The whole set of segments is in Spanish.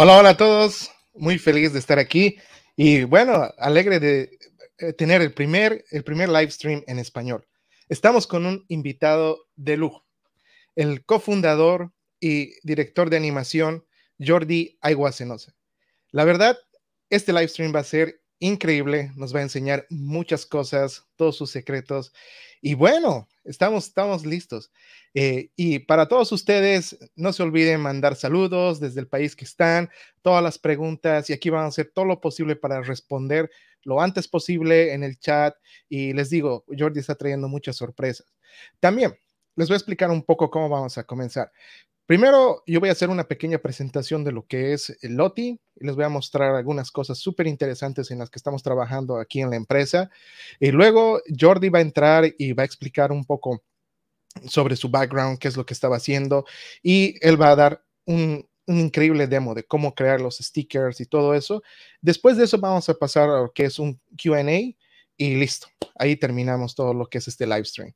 Hola, hola a todos. Muy feliz de estar aquí y bueno, alegre de eh, tener el primer, el primer live stream en español. Estamos con un invitado de lujo, el cofundador y director de animación Jordi Aiguacenosa. La verdad, este live stream va a ser increíble, nos va a enseñar muchas cosas, todos sus secretos. Y bueno, estamos, estamos listos. Eh, y para todos ustedes, no se olviden mandar saludos desde el país que están, todas las preguntas, y aquí van a hacer todo lo posible para responder lo antes posible en el chat. Y les digo, Jordi está trayendo muchas sorpresas. También les voy a explicar un poco cómo vamos a comenzar. Primero, yo voy a hacer una pequeña presentación de lo que es el y Les voy a mostrar algunas cosas súper interesantes en las que estamos trabajando aquí en la empresa. Y luego Jordi va a entrar y va a explicar un poco sobre su background, qué es lo que estaba haciendo. Y él va a dar un, increíble demo de cómo crear los stickers y todo eso. Después de eso vamos a pasar a lo que es un QA y listo. Ahí terminamos todo lo que es este live stream.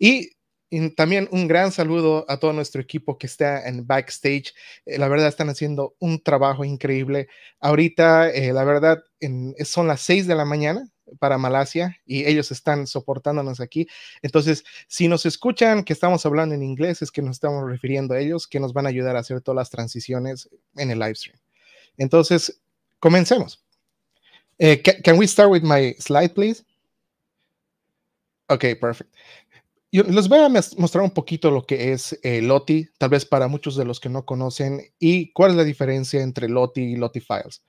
Y y también un gran saludo a todo nuestro equipo que está en backstage. Eh, la verdad están haciendo un trabajo increíble. Ahorita, eh, la verdad, eh, son las 6 de la mañana para Malasia y ellos están soportándonos aquí. Entonces, si nos escuchan que estamos hablando en inglés, es que nos estamos refiriendo a ellos, que nos van a ayudar a hacer todas las transiciones en el live stream. Entonces, comencemos. Eh, can, can we start with my slide, please? Okay, perfect les voy a mostrar un poquito lo que es eh, Lottie, tal vez para muchos de los que no conocen, y cuál es la diferencia entre Lottie y Lottie Files.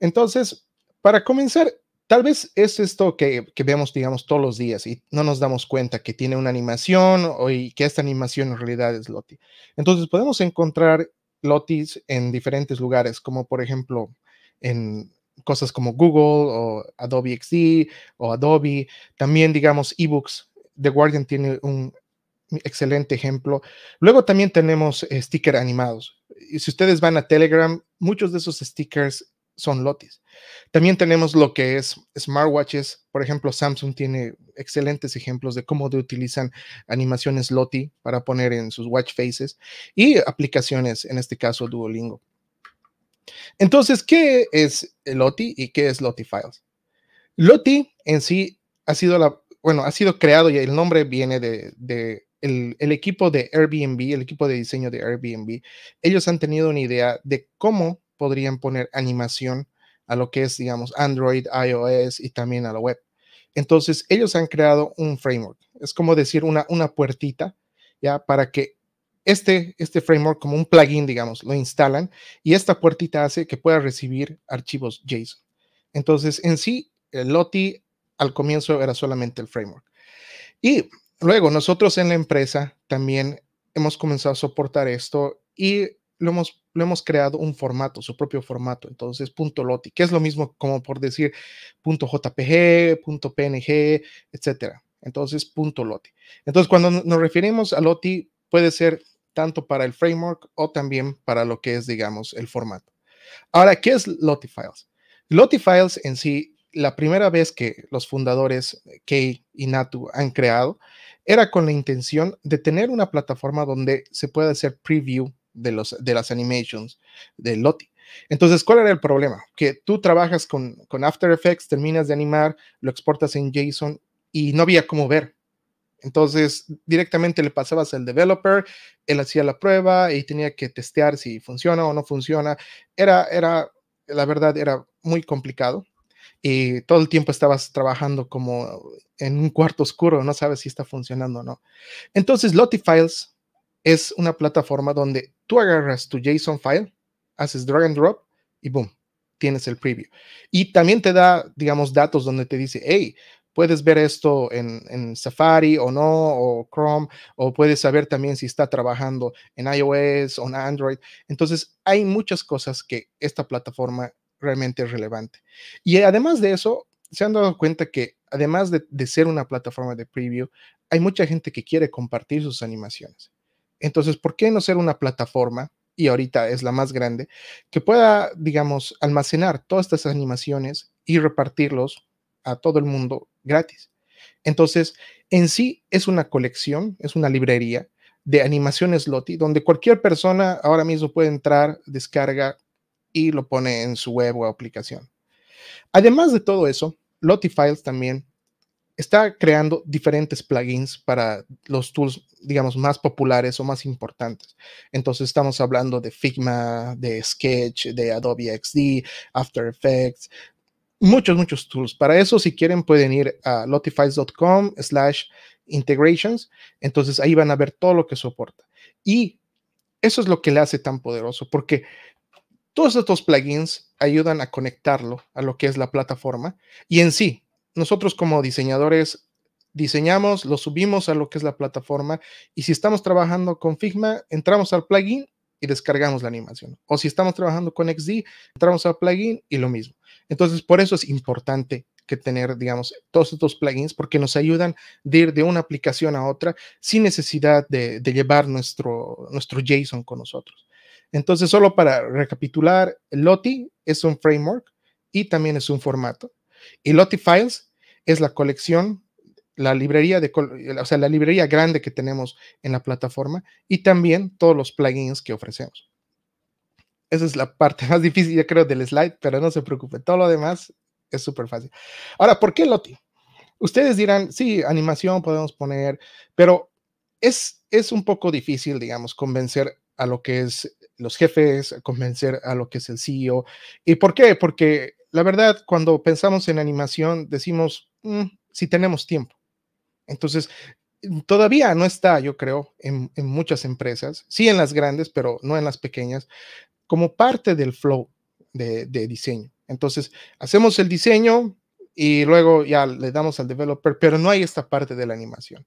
Entonces, para comenzar, tal vez es esto que, que, vemos, digamos, todos los días y no nos damos cuenta que tiene una animación o, y que esta animación en realidad es Lottie. Entonces, podemos encontrar Lotties en diferentes lugares, como por ejemplo en cosas como Google o Adobe XD o Adobe, también digamos ebooks The Guardian tiene un excelente ejemplo. Luego también tenemos eh, stickers animados. Y si ustedes van a Telegram, muchos de esos stickers son lotis. También tenemos lo que es smartwatches. Por ejemplo, Samsung tiene excelentes ejemplos de cómo utilizan animaciones loti para poner en sus watch faces y aplicaciones, en este caso Duolingo. Entonces, ¿qué es Loti y qué es Loti Files? Loti en sí ha sido la bueno, ha sido creado y el nombre viene de, el, equipo de Airbnb, el equipo de diseño de Airbnb. Ellos han tenido una idea de cómo podrían poner animación a lo que es, digamos, Android, iOS y también a la web. Entonces, ellos han creado un framework. Es como decir una, una puertita, ¿ya? Para que este, este framework, como un plugin, digamos, lo instalan y esta puertita hace que pueda recibir archivos JSON. Entonces, en sí, Lottie al comienzo era solamente el framework. Y luego nosotros en la empresa también hemos comenzado a soportar esto y lo hemos, hemos creado un formato, su propio formato. Entonces, punto .loti, que es lo mismo como por decir punto .jpg, punto .png, etc. Entonces, punto .loti. Entonces, cuando nos referimos a loti, puede ser tanto para el framework o también para lo que es, digamos, el formato. Ahora, ¿qué es loti files? Loti files en sí la primera vez que los fundadores eh, Kei y Natu han creado era con la intención de tener una plataforma donde se pueda hacer preview de, los, de las animations de Lottie. Entonces, ¿cuál era el problema? Que tú trabajas con, con After Effects, terminas de animar, lo exportas en JSON y no había cómo ver. Entonces, directamente le pasabas al developer, él hacía la prueba y tenía que testear si funciona o no funciona. Era, era, la verdad, era muy complicado y todo el tiempo estabas trabajando como en un cuarto oscuro, no sabes si está funcionando o no. Entonces, Files es una plataforma donde tú agarras tu JSON file, haces drag and drop y boom, tienes el preview. Y también te da, digamos, datos donde te dice, hey, puedes ver esto en, en, Safari o no, o Chrome, o puedes saber también si está trabajando en iOS o en Android. Entonces, hay muchas cosas que esta plataforma realmente relevante. Y además de eso, se han dado cuenta que además de, ser una plataforma de preview, hay mucha gente que quiere compartir sus animaciones. Entonces, ¿por qué no ser una plataforma, y ahorita es la más grande, que pueda, digamos, almacenar todas estas animaciones y repartirlos a todo el mundo gratis? Entonces, en sí es una colección, es una librería de animaciones Loti, donde cualquier persona ahora mismo puede entrar, descarga, y lo pone en su web o aplicación. Además de todo eso, Lotifiles también está creando diferentes plugins para los tools, digamos, más populares o más importantes. Entonces estamos hablando de Figma, de Sketch, de Adobe XD, After Effects, muchos, muchos tools. Para eso, si quieren, pueden ir a lotifiles.com slash integrations. Entonces ahí van a ver todo lo que soporta. Y eso es lo que le hace tan poderoso, porque todos estos plugins ayudan a conectarlo a lo que es la plataforma y en sí, nosotros como diseñadores diseñamos, lo subimos a lo que es la plataforma y si estamos trabajando con Figma, entramos al plugin y descargamos la animación. O si estamos trabajando con XD, entramos al plugin y lo mismo. Entonces, por eso es importante que tener, digamos, todos estos plugins porque nos ayudan de ir de una aplicación a otra sin necesidad de, llevar nuestro, nuestro JSON con nosotros. Entonces, solo para recapitular, Lottie es un framework y también es un formato. Y Lottie Files es la colección, la librería de, o sea, la librería grande que tenemos en la plataforma y también todos los plugins que ofrecemos. Esa es la parte más difícil, yo creo, del slide, pero no se preocupe, todo lo demás es súper fácil. Ahora, ¿por qué Lottie? Ustedes dirán, sí, animación podemos poner, pero es, es un poco difícil, digamos, convencer a lo que es los jefes, convencer a lo que es el CEO. ¿Y por qué? Porque la verdad, cuando pensamos en animación, decimos, mm, si tenemos tiempo. Entonces, mm, todavía no está, yo creo, en, muchas empresas, sí en las grandes, pero no en las pequeñas, como parte del flow de, diseño. Entonces, hacemos el diseño y luego ya le damos al developer, pero no hay esta parte de la animación.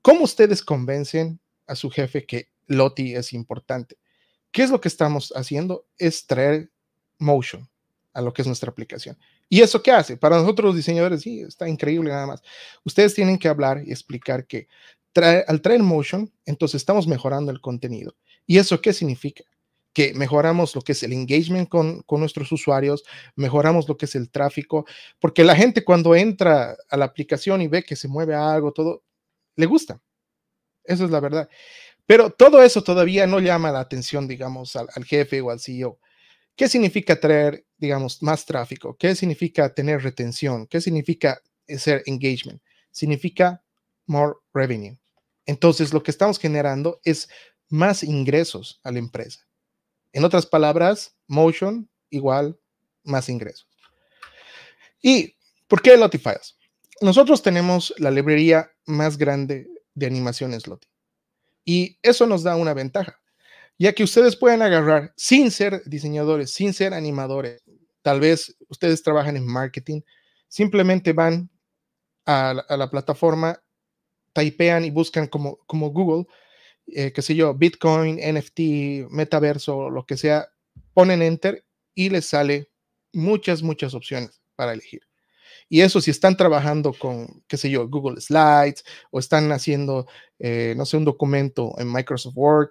¿Cómo ustedes convencen a su jefe que Loti es importante? ¿Qué es lo que estamos haciendo? Es traer motion a lo que es nuestra aplicación. ¿Y eso qué hace? Para nosotros los diseñadores, sí, está increíble nada más. Ustedes tienen que hablar y explicar que al traer motion, entonces estamos mejorando el contenido. ¿Y eso qué significa? que mejoramos lo que es el engagement con, nuestros usuarios, mejoramos lo que es el tráfico, porque la gente cuando entra a la aplicación y ve que se mueve algo, todo, le gusta. Eso es la verdad. Pero todo eso todavía no llama la atención, digamos, al, jefe o al CEO. ¿Qué significa traer, digamos, más tráfico? ¿Qué significa tener retención? ¿Qué significa ser engagement? Significa more revenue. Entonces, lo que estamos generando es más ingresos a la empresa. En otras palabras, motion igual más ingresos. ¿Y por qué Files? Nosotros tenemos la librería más grande de animaciones Loti. Y eso nos da una ventaja, ya que ustedes pueden agarrar sin ser diseñadores, sin ser animadores. Tal vez ustedes trabajan en marketing, simplemente van a la, plataforma, typean y buscan como, como Google, eh, qué sé yo, Bitcoin, NFT, metaverso, lo que sea, ponen enter y les sale muchas, muchas opciones para elegir. Y eso si están trabajando con, qué sé yo, Google Slides o están haciendo, eh, no sé, un documento en Microsoft Word,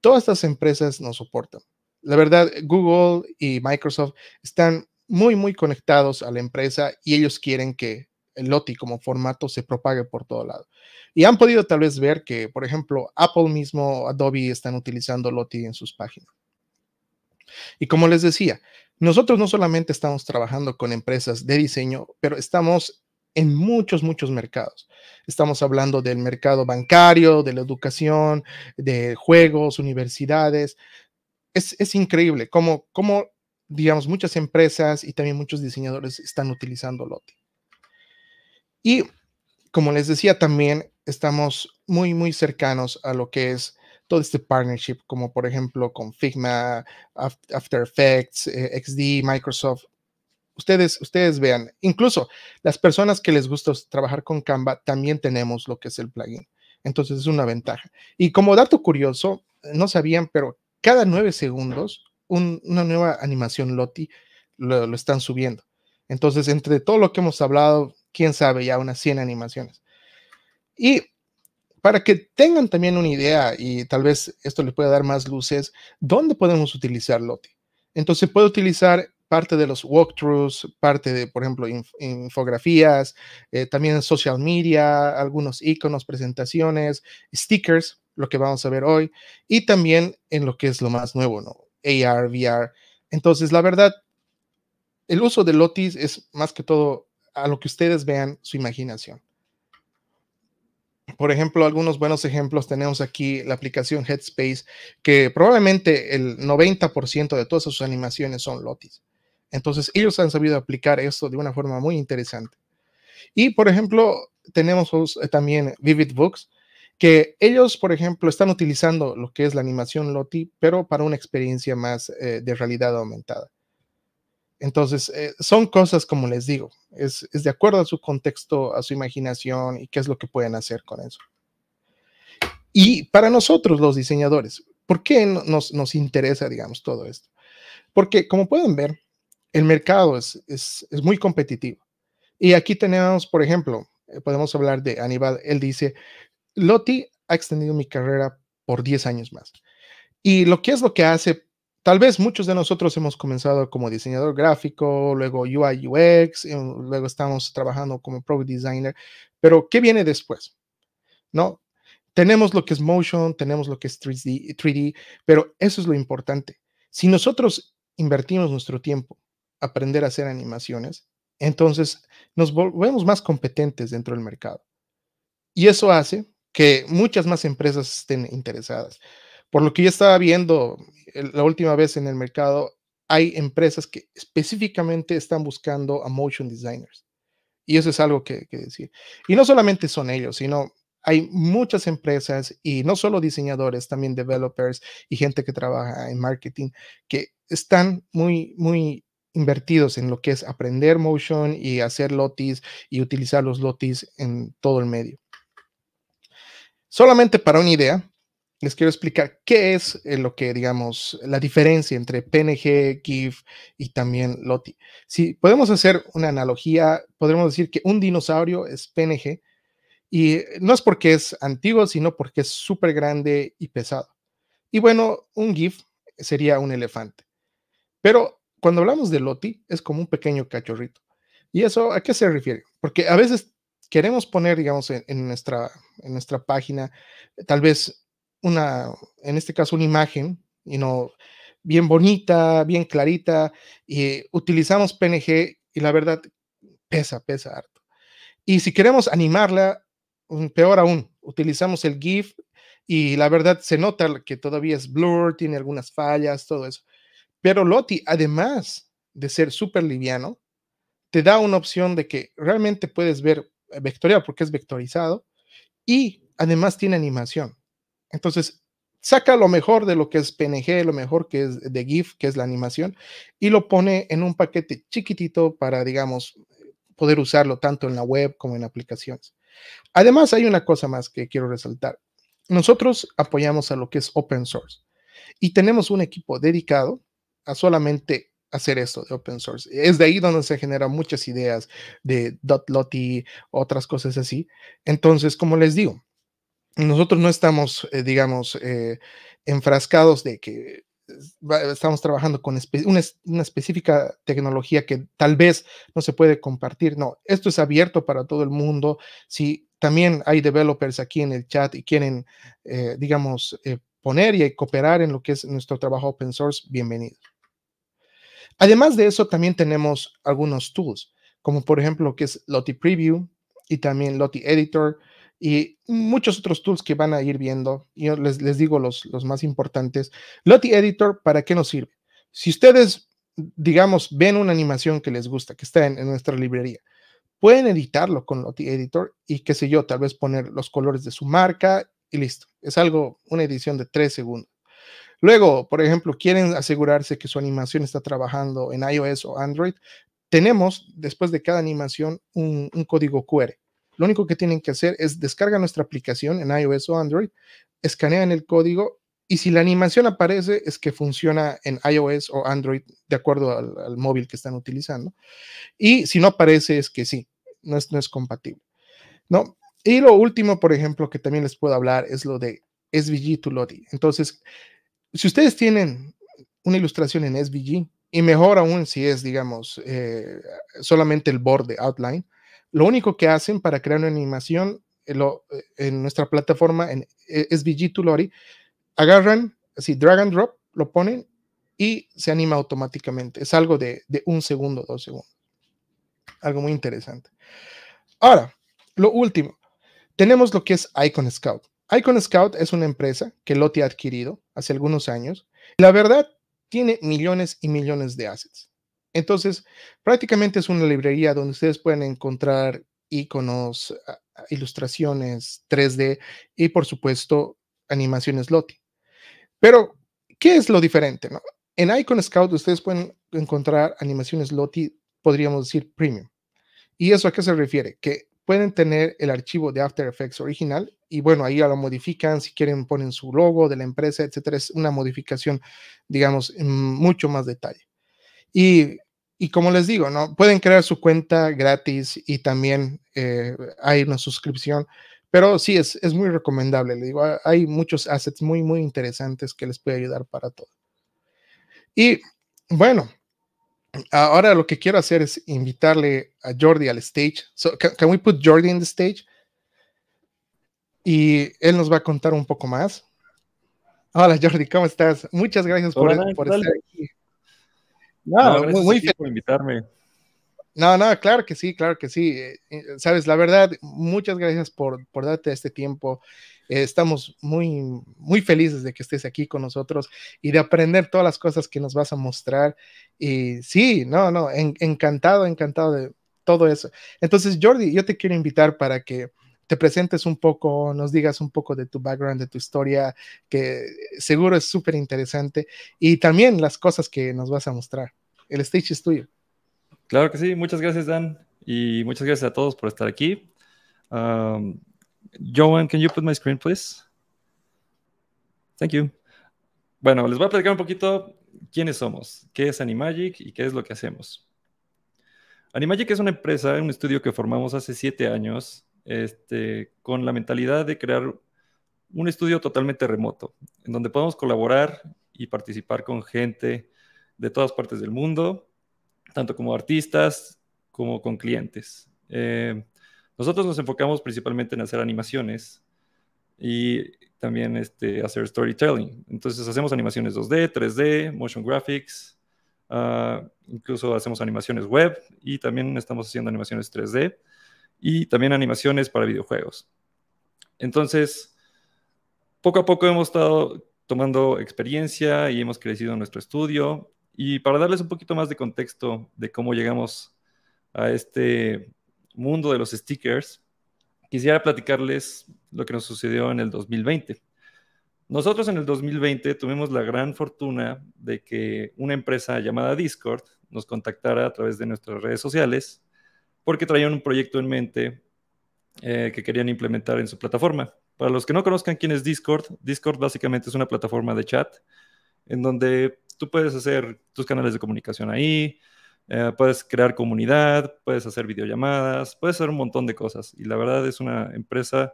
todas estas empresas no soportan. La verdad, Google y Microsoft están muy, muy conectados a la empresa y ellos quieren que el LOTI como formato se propague por todo lado. Y han podido tal vez ver que, por ejemplo, Apple mismo, Adobe están utilizando LOTI en sus páginas. Y como les decía, nosotros no solamente estamos trabajando con empresas de diseño, pero estamos en muchos, muchos mercados. Estamos hablando del mercado bancario, de la educación, de juegos, universidades. Es, increíble cómo, digamos, muchas empresas y también muchos diseñadores están utilizando Loti. Y como les decía, también estamos muy, muy cercanos a lo que es todo este partnership, como por ejemplo con Figma, After Effects, eh, XD, Microsoft. Ustedes, ustedes vean, incluso las personas que les gusta trabajar con Canva, también tenemos lo que es el plugin. Entonces es una ventaja. Y como dato curioso, no sabían, pero cada nueve segundos una nueva animación Loti lo, lo, están subiendo. Entonces, entre todo lo que hemos hablado, quién sabe, ya unas 100 animaciones. Y para que tengan también una idea y tal vez esto les pueda dar más luces, ¿dónde podemos utilizar Lottie? Entonces puede utilizar parte de los walkthroughs, parte de, por ejemplo, infografías, eh, también social media, algunos iconos, presentaciones, stickers, lo que vamos a ver hoy, y también en lo que es lo más nuevo, ¿no? AR, VR. Entonces, la verdad, el uso de Lotis es más que todo a lo que ustedes vean su imaginación por ejemplo, algunos buenos ejemplos tenemos aquí la aplicación Headspace, que probablemente el 90% de todas sus animaciones son lotis. Entonces, ellos han sabido aplicar esto de una forma muy interesante. Y, por ejemplo, tenemos eh, también Vivid Books, que ellos, por ejemplo, están utilizando lo que es la animación Loti, pero para una experiencia más eh, de realidad aumentada. Entonces, eh, son cosas como les digo, es, de acuerdo a su contexto, a su imaginación y qué es lo que pueden hacer con eso. Y para nosotros los diseñadores, ¿por qué nos, interesa, digamos, todo esto? Porque, como pueden ver, el mercado es, es muy competitivo. Y aquí tenemos, por ejemplo, eh, podemos hablar de Aníbal, él dice, Lotti ha extendido mi carrera por 10 años más. Y lo que es lo que hace Tal vez muchos de nosotros hemos comenzado como diseñador gráfico, luego UI UX, eh, luego estamos trabajando como product designer, pero ¿qué viene después? ¿No? Tenemos lo que es motion, tenemos lo que es 3D, pero eso es lo importante. Si nosotros invertimos nuestro tiempo a aprender a hacer animaciones, entonces nos volvemos más competentes dentro del mercado. Y eso hace que muchas más empresas estén interesadas. Por lo que yo estaba viendo eh, la última vez en el mercado, hay empresas que específicamente están buscando a motion designers. Y eso es algo que, que decir. Y no solamente son ellos, sino hay muchas empresas y no solo diseñadores, también developers y gente que trabaja en marketing que están muy, muy invertidos en lo que es aprender motion y hacer lotis y utilizar los lotis en todo el medio. Solamente para una idea, les quiero explicar qué es eh, lo que, digamos, la diferencia entre PNG, GIF y también LOTI. Si podemos hacer una analogía, podremos decir que un dinosaurio es PNG y eh, no es porque es antiguo, sino porque es súper grande y pesado. Y bueno, un GIF sería un elefante. Pero cuando hablamos de LOTI, es como un pequeño cachorrito. ¿Y eso a qué se refiere? Porque a veces queremos poner, digamos, en, nuestra, en nuestra página, tal vez una, en este caso, una imagen, y no bien bonita, bien clarita, y utilizamos PNG y la verdad pesa, pesa harto. Y si queremos animarla, mm, peor aún, utilizamos el GIF y la verdad se nota que todavía es blur, tiene algunas fallas, todo eso. Pero Loti, además de ser súper liviano, te da una opción de que realmente puedes ver vectorial porque es vectorizado y además tiene animación. Entonces, saca lo mejor de lo que es PNG, lo mejor que es de GIF, que es la animación, y lo pone en un paquete chiquitito para, digamos, poder usarlo tanto en la web como en aplicaciones. Además, hay una cosa más que quiero resaltar. Nosotros apoyamos a lo que es open source y tenemos un equipo dedicado a solamente hacer esto de open source. Es de ahí donde se generan muchas ideas de y otras cosas así. Entonces, como les digo, nosotros no estamos, eh, digamos, eh, enfrascados de que estamos trabajando con una, específica tecnología que tal vez no se puede compartir. No, esto es abierto para todo el mundo. Si también hay developers aquí en el chat y quieren, eh, digamos, poner y cooperar en lo que es nuestro trabajo open source, bienvenido. Además de eso, también tenemos algunos tools, como por ejemplo que es Lottie Preview y también Lottie Editor y muchos otros tools que van a ir viendo. Yo les, digo los, los más importantes. Lottie Editor, ¿para qué nos sirve? Si ustedes, digamos, ven una animación que les gusta, que está en, nuestra librería, pueden editarlo con Lottie Editor y qué sé yo, tal vez poner los colores de su marca y listo. Es algo, una edición de tres segundos. Luego, por ejemplo, quieren asegurarse que su animación está trabajando en iOS o Android. Tenemos, después de cada animación, un, un código QR lo único que tienen que hacer es descargar nuestra aplicación en iOS o Android, escanean el código y si la animación aparece es que funciona en iOS o Android de acuerdo al, móvil que están utilizando. Y si no aparece es que sí, no es, compatible. ¿no? Y lo último, por ejemplo, que también les puedo hablar es lo de SVG to Lottie. Entonces, si ustedes tienen una ilustración en SVG, y mejor aún si es, digamos, eh, solamente el borde outline, lo único que hacen para crear una animación eh, eh, en nuestra plataforma en eh, SVG Tulori, agarran, así drag and drop, lo ponen y se anima automáticamente. Es algo de, de un segundo, dos segundos. Algo muy interesante. Ahora, lo último, tenemos lo que es Icon Scout. Icon Scout es una empresa que Lottie ha adquirido hace algunos años. La verdad, tiene millones y millones de assets. Entonces, prácticamente es una librería donde ustedes pueden encontrar iconos, ah, ah, ilustraciones 3D y, por supuesto, animaciones Lottie. Pero, ¿qué es lo diferente? En Icon Scout ustedes pueden encontrar animaciones Lottie, podríamos decir premium. ¿Y eso a qué se refiere? Que pueden tener el archivo de After Effects original y bueno, ahí ya lo modifican, si quieren ponen su logo de la empresa, etcétera, es una modificación, digamos, en mucho más detalle. Y, como les digo, ¿no? pueden crear su cuenta gratis y también eh, hay una suscripción, pero sí, es, muy recomendable. Le digo, hay muchos assets muy, muy interesantes que les puede ayudar para todo. Y bueno, ahora lo que quiero hacer es invitarle a Jordi al stage. So, can, we put Jordi in the stage? Y él nos va a contar un poco más. Hola Jordi, ¿cómo estás? Muchas gracias por e, estar aquí. No, muy, invitarme. No, no, claro que sí, claro que sí. Eh, eh, sabes, la verdad, muchas gracias por, por darte este tiempo. Eh, estamos muy, muy felices de que estés aquí con nosotros y de aprender todas las cosas que nos vas a mostrar. Y sí, no, no, encantado, encantado de todo eso. Entonces, Jordi, yo te quiero invitar para que te presentes un poco, nos digas un poco de tu background, de tu historia, que seguro es súper interesante, y también las cosas que nos vas a mostrar. El stage es tuyo. Claro que sí, muchas gracias Dan, y muchas gracias a todos por estar aquí. Um, Joan, can you put my screen, please? Thank you. Bueno, les voy a platicar un poquito quiénes somos, qué es Animagic y qué es lo que hacemos. Animagic es una empresa, un estudio que formamos hace siete años este, con la mentalidad de crear un estudio totalmente remoto, en donde podamos colaborar y participar con gente de todas partes del mundo, tanto como artistas como con clientes. Eh, nosotros nos enfocamos principalmente en hacer animaciones y también este, hacer storytelling. Entonces hacemos animaciones 2D, 3D, motion graphics, ah, incluso hacemos animaciones web y también estamos haciendo animaciones 3D y también animaciones para videojuegos. Entonces, poco a poco hemos estado tomando experiencia y hemos crecido en nuestro estudio. Y para darles un poquito más de contexto de cómo llegamos a este mundo de los stickers, quisiera platicarles lo que nos sucedió en el 2020. Nosotros en el 2020 tuvimos la gran fortuna de que una empresa llamada Discord nos contactara a través de nuestras redes sociales porque traían un proyecto en mente eh, que querían implementar en su plataforma. Para los que no conozcan quién es Discord, Discord básicamente es una plataforma de chat en donde tú puedes hacer tus canales de comunicación ahí, eh, puedes crear comunidad, puedes hacer videollamadas, puedes hacer un montón de cosas. Y la verdad es una empresa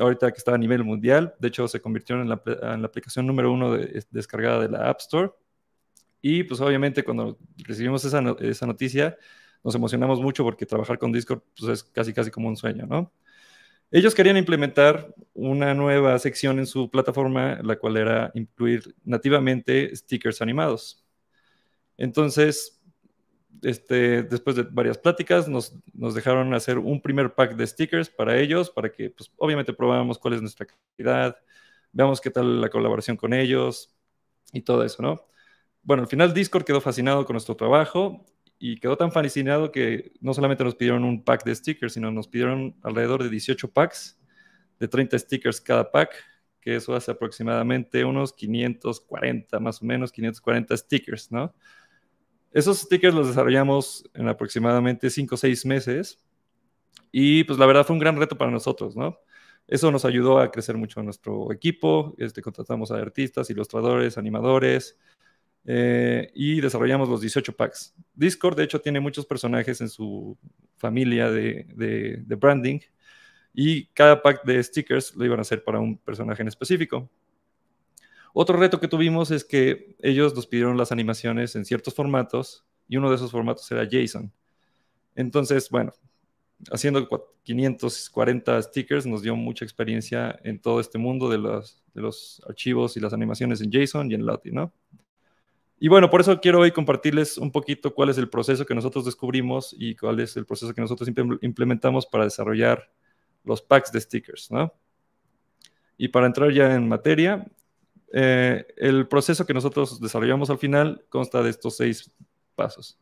ahorita que está a nivel mundial. De hecho, se convirtió en la, aplicación número uno de, descargada de la App Store. Y pues obviamente cuando recibimos esa, esa noticia, nos emocionamos mucho porque trabajar con Discord pues, es casi, casi como un sueño, ¿no? Ellos querían implementar una nueva sección en su plataforma, la cual era incluir nativamente stickers animados. Entonces, este, después de varias pláticas, nos, nos, dejaron hacer un primer pack de stickers para ellos, para que, pues, obviamente, probáramos cuál es nuestra calidad, veamos qué tal la colaboración con ellos y todo eso, ¿no? Bueno, al final Discord quedó fascinado con nuestro trabajo y quedó tan fascinado que no solamente nos pidieron un pack de stickers, sino nos pidieron alrededor de 18 packs de 30 stickers cada pack, que eso hace aproximadamente unos 540, más o menos 540 stickers, ¿no? Esos stickers los desarrollamos en aproximadamente 5 o 6 meses y pues la verdad fue un gran reto para nosotros, ¿no? Eso nos ayudó a crecer mucho nuestro equipo, este, contratamos a artistas, ilustradores, animadores, eh, y desarrollamos los 18 packs. Discord, de hecho, tiene muchos personajes en su familia de, branding y cada pack de stickers lo iban a hacer para un personaje en específico. Otro reto que tuvimos es que ellos nos pidieron las animaciones en ciertos formatos y uno de esos formatos era JSON. Entonces, bueno, haciendo 540 stickers nos dio mucha experiencia en todo este mundo de los, archivos y las animaciones en JSON y en Latino y bueno, por eso quiero hoy compartirles un poquito cuál es el proceso que nosotros descubrimos y cuál es el proceso que nosotros implementamos para desarrollar los packs de stickers, ¿no? Y para entrar ya en materia, eh, el proceso que nosotros desarrollamos al final consta de estos seis pasos.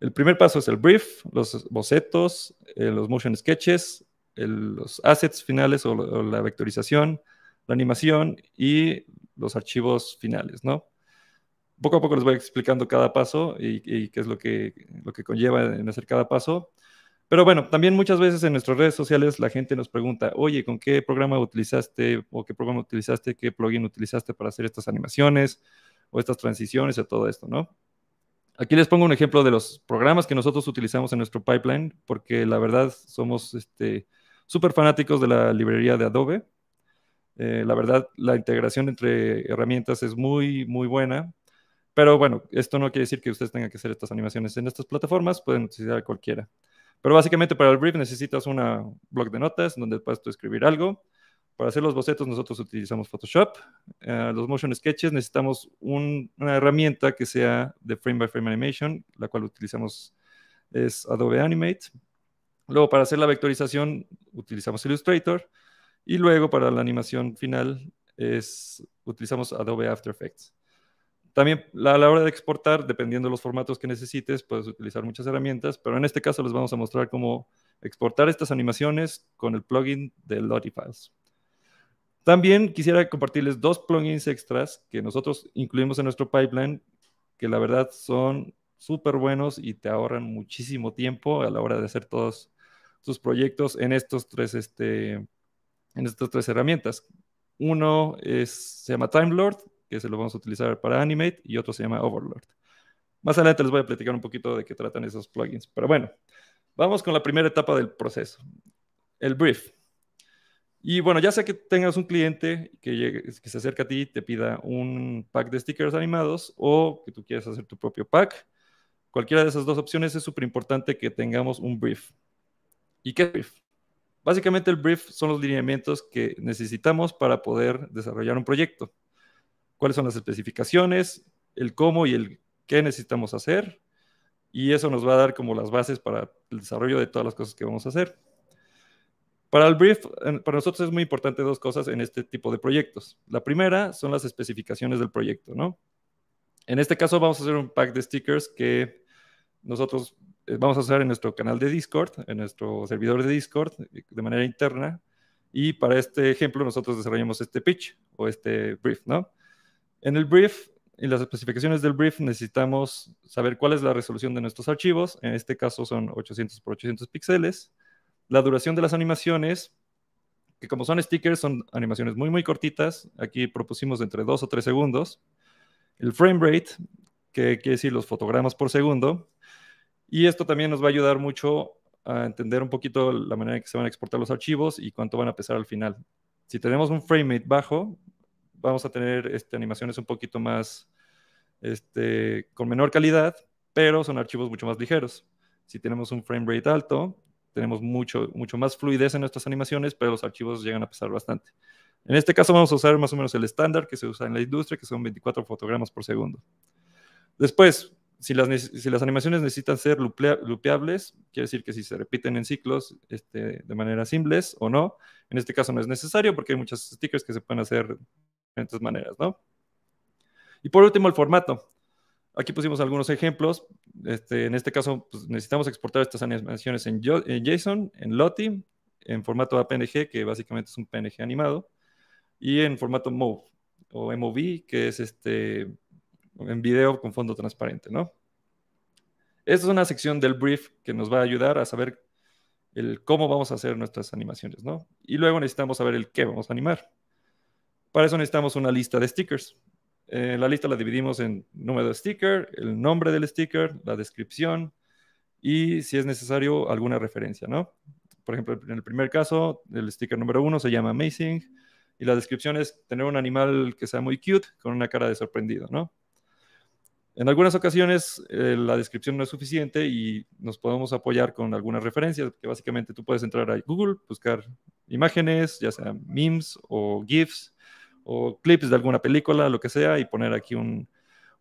El primer paso es el brief, los bocetos, eh, los motion sketches, los assets finales o, la vectorización, la animación y los archivos finales, ¿no? poco a poco les voy explicando cada paso y, qué es lo que, lo que conlleva en hacer cada paso. Pero bueno, también muchas veces en nuestras redes sociales la gente nos pregunta, oye, ¿con qué programa utilizaste o qué programa utilizaste, qué plugin utilizaste para hacer estas animaciones o estas transiciones o todo esto, ¿no? Aquí les pongo un ejemplo de los programas que nosotros utilizamos en nuestro pipeline, porque la verdad somos este, súper fanáticos de la librería de Adobe. Eh, la verdad, la integración entre herramientas es muy, muy buena pero bueno, esto no quiere decir que ustedes tengan que hacer estas animaciones en estas plataformas, pueden utilizar cualquiera. Pero básicamente para el brief necesitas un blog de notas donde puedas escribir algo. Para hacer los bocetos nosotros utilizamos Photoshop. Eh, los motion sketches necesitamos una herramienta que sea de frame by frame animation, la cual utilizamos es Adobe Animate. Luego para hacer la vectorización utilizamos Illustrator y luego para la animación final es utilizamos Adobe After Effects. También a la hora de exportar, dependiendo de los formatos que necesites, puedes utilizar muchas herramientas, pero en este caso les vamos a mostrar cómo exportar estas animaciones con el plugin de Lottie Files. También quisiera compartirles dos plugins extras que nosotros incluimos en nuestro pipeline, que la verdad son súper buenos y te ahorran muchísimo tiempo a la hora de hacer todos tus proyectos en, estos tres, este, en estas tres herramientas. Uno es, se llama Time Lord, que se lo vamos a utilizar para Animate, y otro se llama Overlord. Más adelante les voy a platicar un poquito de qué tratan esos plugins. Pero bueno, vamos con la primera etapa del proceso, el brief. Y bueno, ya sea que tengas un cliente que, llegue, que se acerca a ti y te pida un pack de stickers animados o que tú quieras hacer tu propio pack, cualquiera de esas dos opciones es súper importante que tengamos un brief. ¿Y qué es brief? Básicamente el brief son los lineamientos que necesitamos para poder desarrollar un proyecto cuáles son las especificaciones, el cómo y el qué necesitamos hacer. Y eso nos va a dar como las bases para el desarrollo de todas las cosas que vamos a hacer. Para el brief, para nosotros es muy importante dos cosas en este tipo de proyectos. La primera son las especificaciones del proyecto, ¿no? En este caso vamos a hacer un pack de stickers que nosotros eh, vamos a usar en nuestro canal de Discord, en nuestro servidor de Discord, de manera interna. Y para este ejemplo nosotros desarrollamos este pitch o este brief, ¿no? En el brief y las especificaciones del brief necesitamos saber cuál es la resolución de nuestros archivos. En este caso son 800 por 800 píxeles. La duración de las animaciones, que como son stickers, son animaciones muy, muy cortitas. Aquí propusimos entre 2 o 3 segundos. El frame rate, que quiere decir los fotogramas por segundo. Y esto también nos va a ayudar mucho a entender un poquito la manera en que se van a exportar los archivos y cuánto van a pesar al final. Si tenemos un frame rate bajo, vamos a tener este, animaciones un poquito más, este, con menor calidad, pero son archivos mucho más ligeros. Si tenemos un frame rate alto, tenemos mucho, mucho más fluidez en nuestras animaciones, pero los archivos llegan a pesar bastante. En este caso vamos a usar más o menos el estándar que se usa en la industria, que son 24 fotogramas por segundo. Después, si las, si las animaciones necesitan ser lupeables, quiere decir que si se repiten en ciclos este, de manera simples o no, en este caso no es necesario porque hay muchos stickers que se pueden hacer maneras, ¿no? Y por último, el formato. Aquí pusimos algunos ejemplos. Este, en este caso, pues, necesitamos exportar estas animaciones en, JSON, en Lottie, en formato APNG, que básicamente es un PNG animado, y en formato MOV o MOV, que es este, en video con fondo transparente, ¿no? Esta es una sección del brief que nos va a ayudar a saber el cómo vamos a hacer nuestras animaciones, ¿no? Y luego necesitamos saber el qué vamos a animar. Para eso necesitamos una lista de stickers. Eh, la lista la dividimos en número de sticker, el nombre del sticker, la descripción y si es necesario alguna referencia, ¿no? Por ejemplo, en el primer caso, el sticker número uno se llama Amazing y la descripción es tener un animal que sea muy cute con una cara de sorprendido, ¿no? En algunas ocasiones eh, la descripción no es suficiente y nos podemos apoyar con algunas referencias, que básicamente tú puedes entrar a Google, buscar imágenes, ya sean memes o GIFs, o clips de alguna película, lo que sea, y poner aquí un,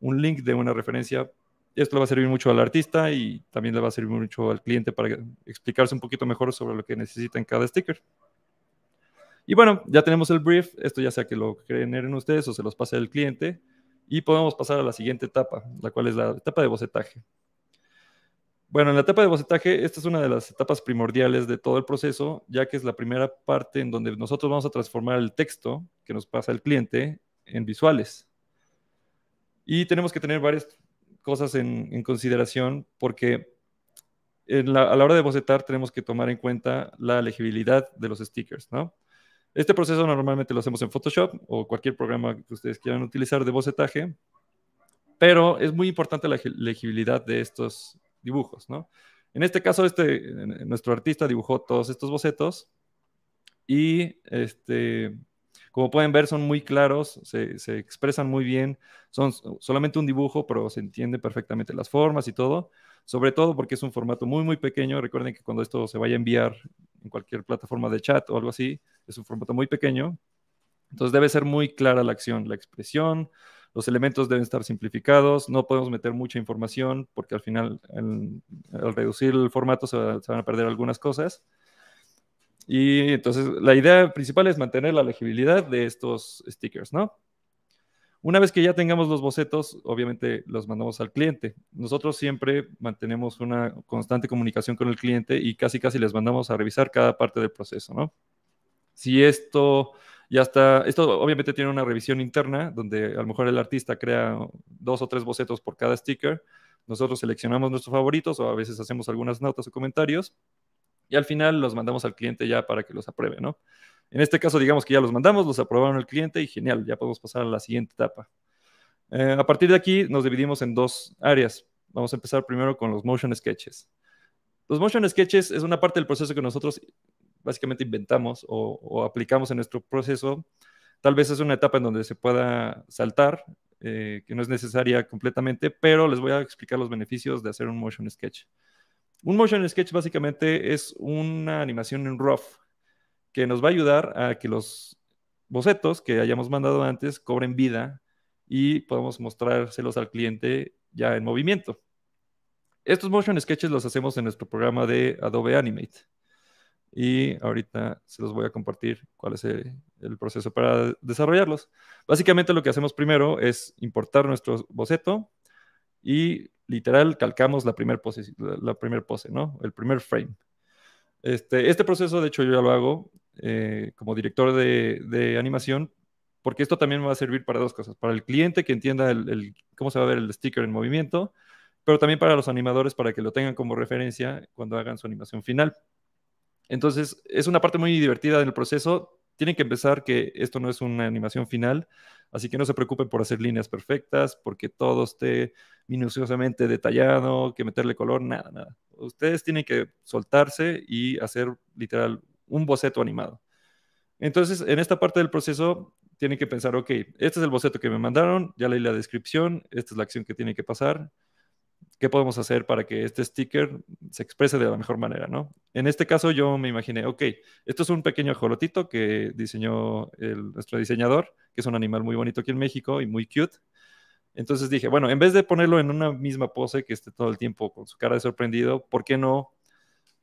link de una referencia. Esto le va a servir mucho al artista y también le va a servir mucho al cliente para explicarse un poquito mejor sobre lo que necesita en cada sticker. Y bueno, ya tenemos el brief, esto ya sea que lo creen en ustedes o se los pase el cliente, y podemos pasar a la siguiente etapa, la cual es la etapa de bocetaje. Bueno, en la etapa de bocetaje, esta es una de las etapas primordiales de todo el proceso, ya que es la primera parte en donde nosotros vamos a transformar el texto que nos pasa el cliente en visuales. Y tenemos que tener varias cosas en, consideración porque a la hora de bocetar tenemos que tomar en cuenta la legibilidad de los stickers, ¿no? Este proceso normalmente lo hacemos en Photoshop o cualquier programa que ustedes quieran utilizar de bocetaje, pero es muy importante la legibilidad de estos dibujos, ¿no? En este caso, este, nuestro artista dibujó todos estos bocetos y este, como pueden ver, son muy claros, se, expresan muy bien, son solamente un dibujo, pero se entiende perfectamente las formas y todo, sobre todo porque es un formato muy, muy pequeño. Recuerden que cuando esto se vaya a enviar en cualquier plataforma de chat o algo así, es un formato muy pequeño. Entonces debe ser muy clara la acción, la expresión, los elementos deben estar simplificados, no podemos meter mucha información porque al final al reducir el formato se, se, van a perder algunas cosas. Y entonces la idea principal es mantener la legibilidad de estos stickers, ¿no? Una vez que ya tengamos los bocetos, obviamente los mandamos al cliente. Nosotros siempre mantenemos una constante comunicación con el cliente y casi casi les mandamos a revisar cada parte del proceso, ¿no? Si esto y hasta esto obviamente tiene una revisión interna donde a lo mejor el artista crea dos o tres bocetos por cada sticker. Nosotros seleccionamos nuestros favoritos o a veces hacemos algunas notas o comentarios y al final los mandamos al cliente ya para que los apruebe, ¿no? En este caso, digamos que ya los mandamos, los aprobaron el cliente y genial, ya podemos pasar a la siguiente etapa. Eh, a partir de aquí nos dividimos en dos áreas. Vamos a empezar primero con los motion sketches. Los motion sketches es una parte del proceso que nosotros básicamente inventamos o, aplicamos en nuestro proceso, tal vez es una etapa en donde se pueda saltar, eh, que no es necesaria completamente, pero les voy a explicar los beneficios de hacer un motion sketch. Un motion sketch básicamente es una animación en rough que nos va a ayudar a que los bocetos que hayamos mandado antes cobren vida y podamos mostrárselos al cliente ya en movimiento. Estos motion sketches los hacemos en nuestro programa de Adobe Animate y ahorita se los voy a compartir cuál es el, proceso para desarrollarlos. Básicamente lo que hacemos primero es importar nuestro boceto y literal calcamos la primera pose, la, primer pose, ¿no? El primer frame. Este, este proceso, de hecho, yo ya lo hago eh, como director de, animación, porque esto también me va a servir para dos cosas. Para el cliente que entienda cómo se va a ver el sticker en movimiento, pero también para los animadores para que lo tengan como referencia cuando hagan su animación final. Entonces, es una parte muy divertida del proceso. Tienen que empezar que esto no es una animación final, así que no se preocupen por hacer líneas perfectas, porque todo esté minuciosamente detallado, que meterle color, nada, nada. Ustedes tienen que soltarse y hacer literal un boceto animado. Entonces, en esta parte del proceso, tienen que pensar, ok, este es el boceto que me mandaron, ya leí la descripción, esta es la acción que tiene que pasar, ¿Qué podemos hacer para que este sticker se exprese de la mejor manera, no? En este caso yo me imaginé, ok, esto es un pequeño ajolotito que diseñó el, nuestro diseñador, que es un animal muy bonito aquí en México y muy cute. Entonces dije, bueno, en vez de ponerlo en una misma pose que esté todo el tiempo con su cara de sorprendido, ¿por qué no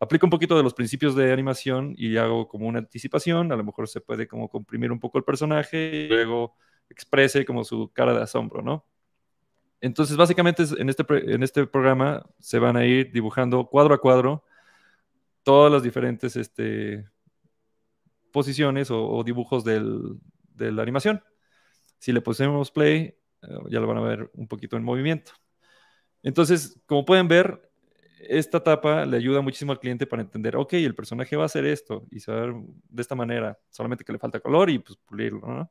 aplico un poquito de los principios de animación y hago como una anticipación? A lo mejor se puede como comprimir un poco el personaje y luego exprese como su cara de asombro, ¿no? Entonces, básicamente en este, en este programa se van a ir dibujando cuadro a cuadro todas las diferentes este, posiciones o, dibujos de la animación. Si le pusimos play, eh, ya lo van a ver un poquito en movimiento. Entonces, como pueden ver, esta etapa le ayuda muchísimo al cliente para entender, ok, el personaje va a hacer esto y se va a ver de esta manera, solamente que le falta color y pues pulirlo, ¿no?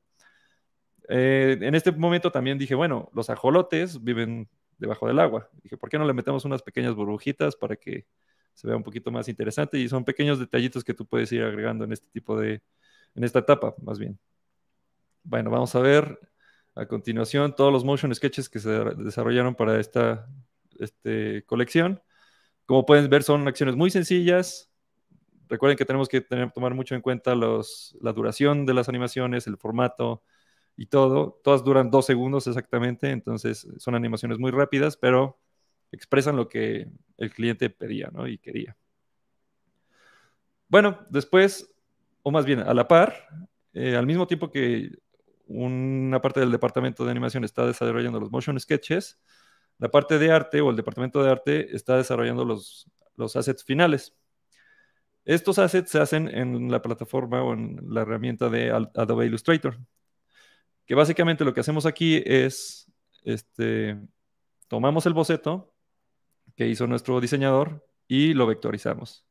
Eh, en este momento también dije, bueno, los ajolotes viven debajo del agua. Dije, ¿por qué no le metemos unas pequeñas burbujitas para que se vea un poquito más interesante? Y son pequeños detallitos que tú puedes ir agregando en este tipo de, en esta etapa, más bien. Bueno, vamos a ver a continuación todos los motion sketches que se desarrollaron para esta este, colección. Como pueden ver, son acciones muy sencillas. Recuerden que tenemos que tener, tomar mucho en cuenta los, la duración de las animaciones, el formato, y todo. Todas duran dos segundos exactamente, entonces son animaciones muy rápidas, pero expresan lo que el cliente pedía ¿no? y quería. Bueno, después, o más bien a la par, eh, al mismo tiempo que una parte del departamento de animación está desarrollando los motion sketches, la parte de arte o el departamento de arte está desarrollando los, los assets finales. Estos assets se hacen en la plataforma o en la herramienta de Adobe Illustrator que básicamente lo que hacemos aquí es, este, tomamos el boceto que hizo nuestro diseñador y lo vectorizamos.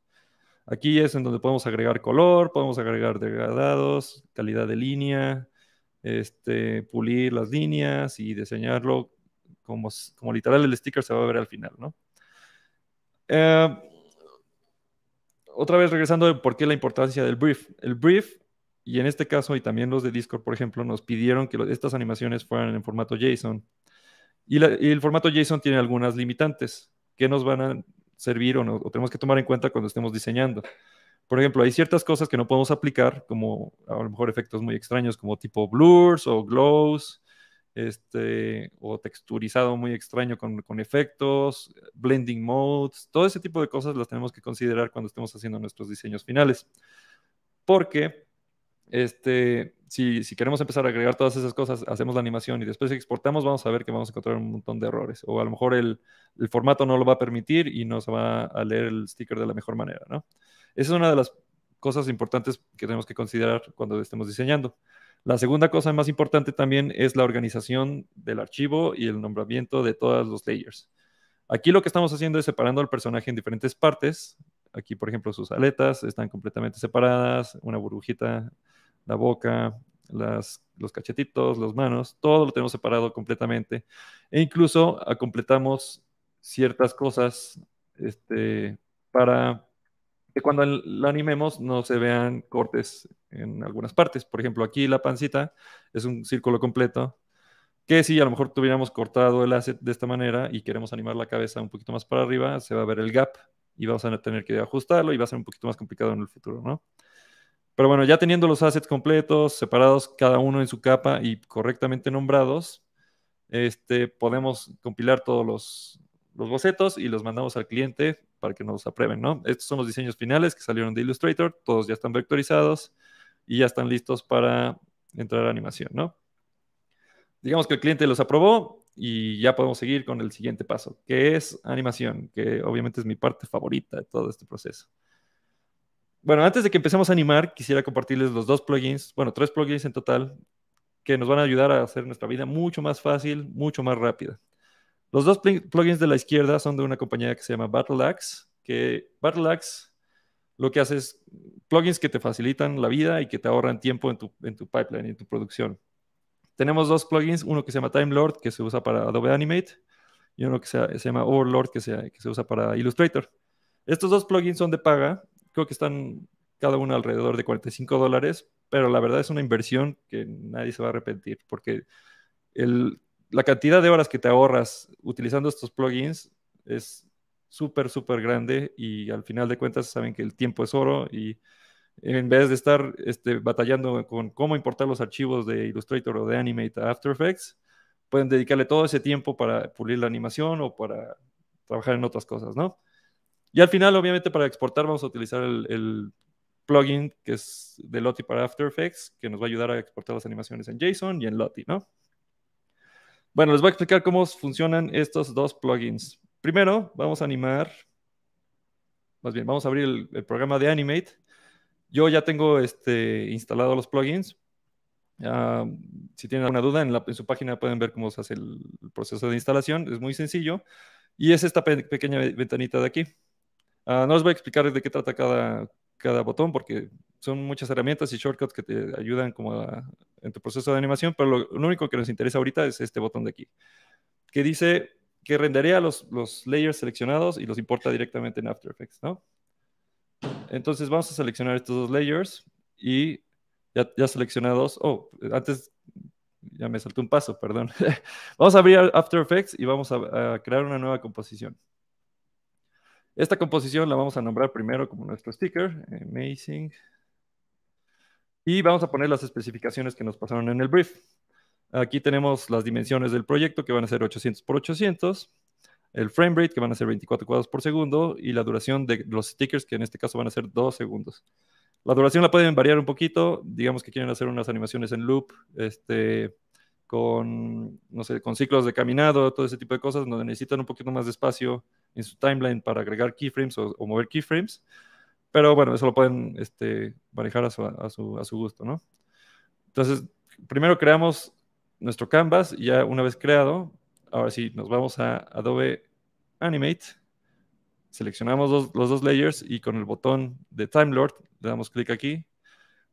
Aquí es en donde podemos agregar color, podemos agregar degradados, calidad de línea, este, pulir las líneas y diseñarlo como, como literal el sticker se va a ver al final, ¿no? Eh, otra vez regresando porque por qué la importancia del brief. El brief y en este caso, y también los de Discord, por ejemplo, nos pidieron que estas animaciones fueran en formato JSON. Y, el formato JSON tiene algunas limitantes que nos van a servir o, o tenemos que tomar en cuenta cuando estemos diseñando. Por ejemplo, hay ciertas cosas que no podemos aplicar, como a lo mejor efectos muy extraños, como tipo blurs o glows, este, o texturizado muy extraño con, con, efectos, blending modes, todo ese tipo de cosas las tenemos que considerar cuando estemos haciendo nuestros diseños finales. Porque este, si, si, queremos empezar a agregar todas esas cosas, hacemos la animación y después exportamos, vamos a ver que vamos a encontrar un montón de errores. O a lo mejor el, formato no lo va a permitir y no se va a leer el sticker de la mejor manera, Esa es una de las cosas importantes que tenemos que considerar cuando estemos diseñando. La segunda cosa más importante también es la organización del archivo y el nombramiento de todas los layers. Aquí lo que estamos haciendo es separando al personaje en diferentes partes. Aquí, por ejemplo, sus aletas están completamente separadas, una burbujita la boca, los cachetitos, las manos, todo lo tenemos separado completamente. E incluso completamos ciertas cosas este, para que cuando lo animemos no se vean cortes en algunas partes. Por ejemplo, aquí la pancita es un círculo completo, que si a lo mejor tuviéramos cortado el asset de esta manera y queremos animar la cabeza un poquito más para arriba, se va a ver el gap y vamos a tener que ajustarlo y va a ser un poquito más complicado en el futuro, ¿no? Pero bueno, ya teniendo los assets completos, separados cada uno en su capa y correctamente nombrados, este, podemos compilar todos los, los bocetos y los mandamos al cliente para que nos aprueben, ¿no? Estos son los diseños finales que salieron de Illustrator, todos ya están vectorizados y ya están listos para entrar a animación, ¿no? Digamos que el cliente los aprobó y ya podemos seguir con el siguiente paso, que es animación, que obviamente es mi parte favorita de todo este proceso. Bueno, antes de que empecemos a animar, quisiera compartirles los dos plugins, bueno, tres plugins en total, que nos van a ayudar a hacer nuestra vida mucho más fácil, mucho más rápida. Los dos plugins de la izquierda son de una compañía que se llama BattleAxe, que BattleAxe lo que hace es plugins que te facilitan la vida y que te ahorran tiempo en tu, en tu pipeline, en tu producción. Tenemos dos plugins, uno que se llama Time Lord, que se usa para Adobe Animate, y uno que se, llama Overlord, que que se usa para Illustrator. Estos dos plugins son de paga que están cada uno alrededor de 45 dólares, pero la verdad es una inversión que nadie se va a arrepentir, porque la cantidad de horas que te ahorras utilizando estos plugins es súper, súper grande y al final de cuentas saben que el tiempo es oro y en vez de estar este, batallando con cómo importar los archivos de Illustrator o de Animate a After Effects, pueden dedicarle todo ese tiempo para pulir la animación o para trabajar en otras cosas, ¿no? Y al final, obviamente, para exportar vamos a utilizar el, plugin que es de Lottie para After Effects, que nos va a ayudar a exportar las animaciones en JSON y en Lottie, ¿no? Bueno, les voy a explicar cómo funcionan estos dos plugins. Primero, vamos a animar, más bien, vamos a abrir el, programa de Animate. Yo ya tengo este, instalados los plugins. si tienen alguna duda, en, su página pueden ver cómo se hace el, proceso de instalación. Es muy sencillo. Y es esta pequeña ventanita de aquí. Ah, no os voy a explicar de qué trata cada, botón porque son muchas herramientas y shortcuts que te ayudan como en tu proceso de animación, pero lo, único que nos interesa ahorita es este botón de aquí, que dice que rendería los, los layers seleccionados y los importa directamente en After Effects, ¿no? Entonces vamos a seleccionar estos dos layers y ya, ya seleccionados, oh, antes ya me saltó un paso, perdón. vamos a abrir After Effects y vamos a crear una nueva composición. Esta composición la vamos a nombrar primero como nuestro sticker, eh, Amazing. Y vamos a poner las especificaciones que nos pasaron en el brief. Aquí tenemos las dimensiones del proyecto que van a ser 800 por 800, el frame rate que van a ser 24 cuadros por segundo y la duración de los stickers que en este caso van a ser 2 segundos. La duración la pueden variar un poquito, digamos que quieren hacer unas animaciones en loop, este, con, no sé, con ciclos de caminado, todo ese tipo de cosas, donde necesitan un poquito más de espacio en su timeline para agregar keyframes o, mover keyframes. Pero bueno, eso lo pueden este, manejar a su, gusto, ¿no? Entonces, primero creamos nuestro canvas y ya una vez creado, ahora sí, nos vamos a Adobe Animate, seleccionamos los dos layers y con el botón de Time Lord le damos clic aquí.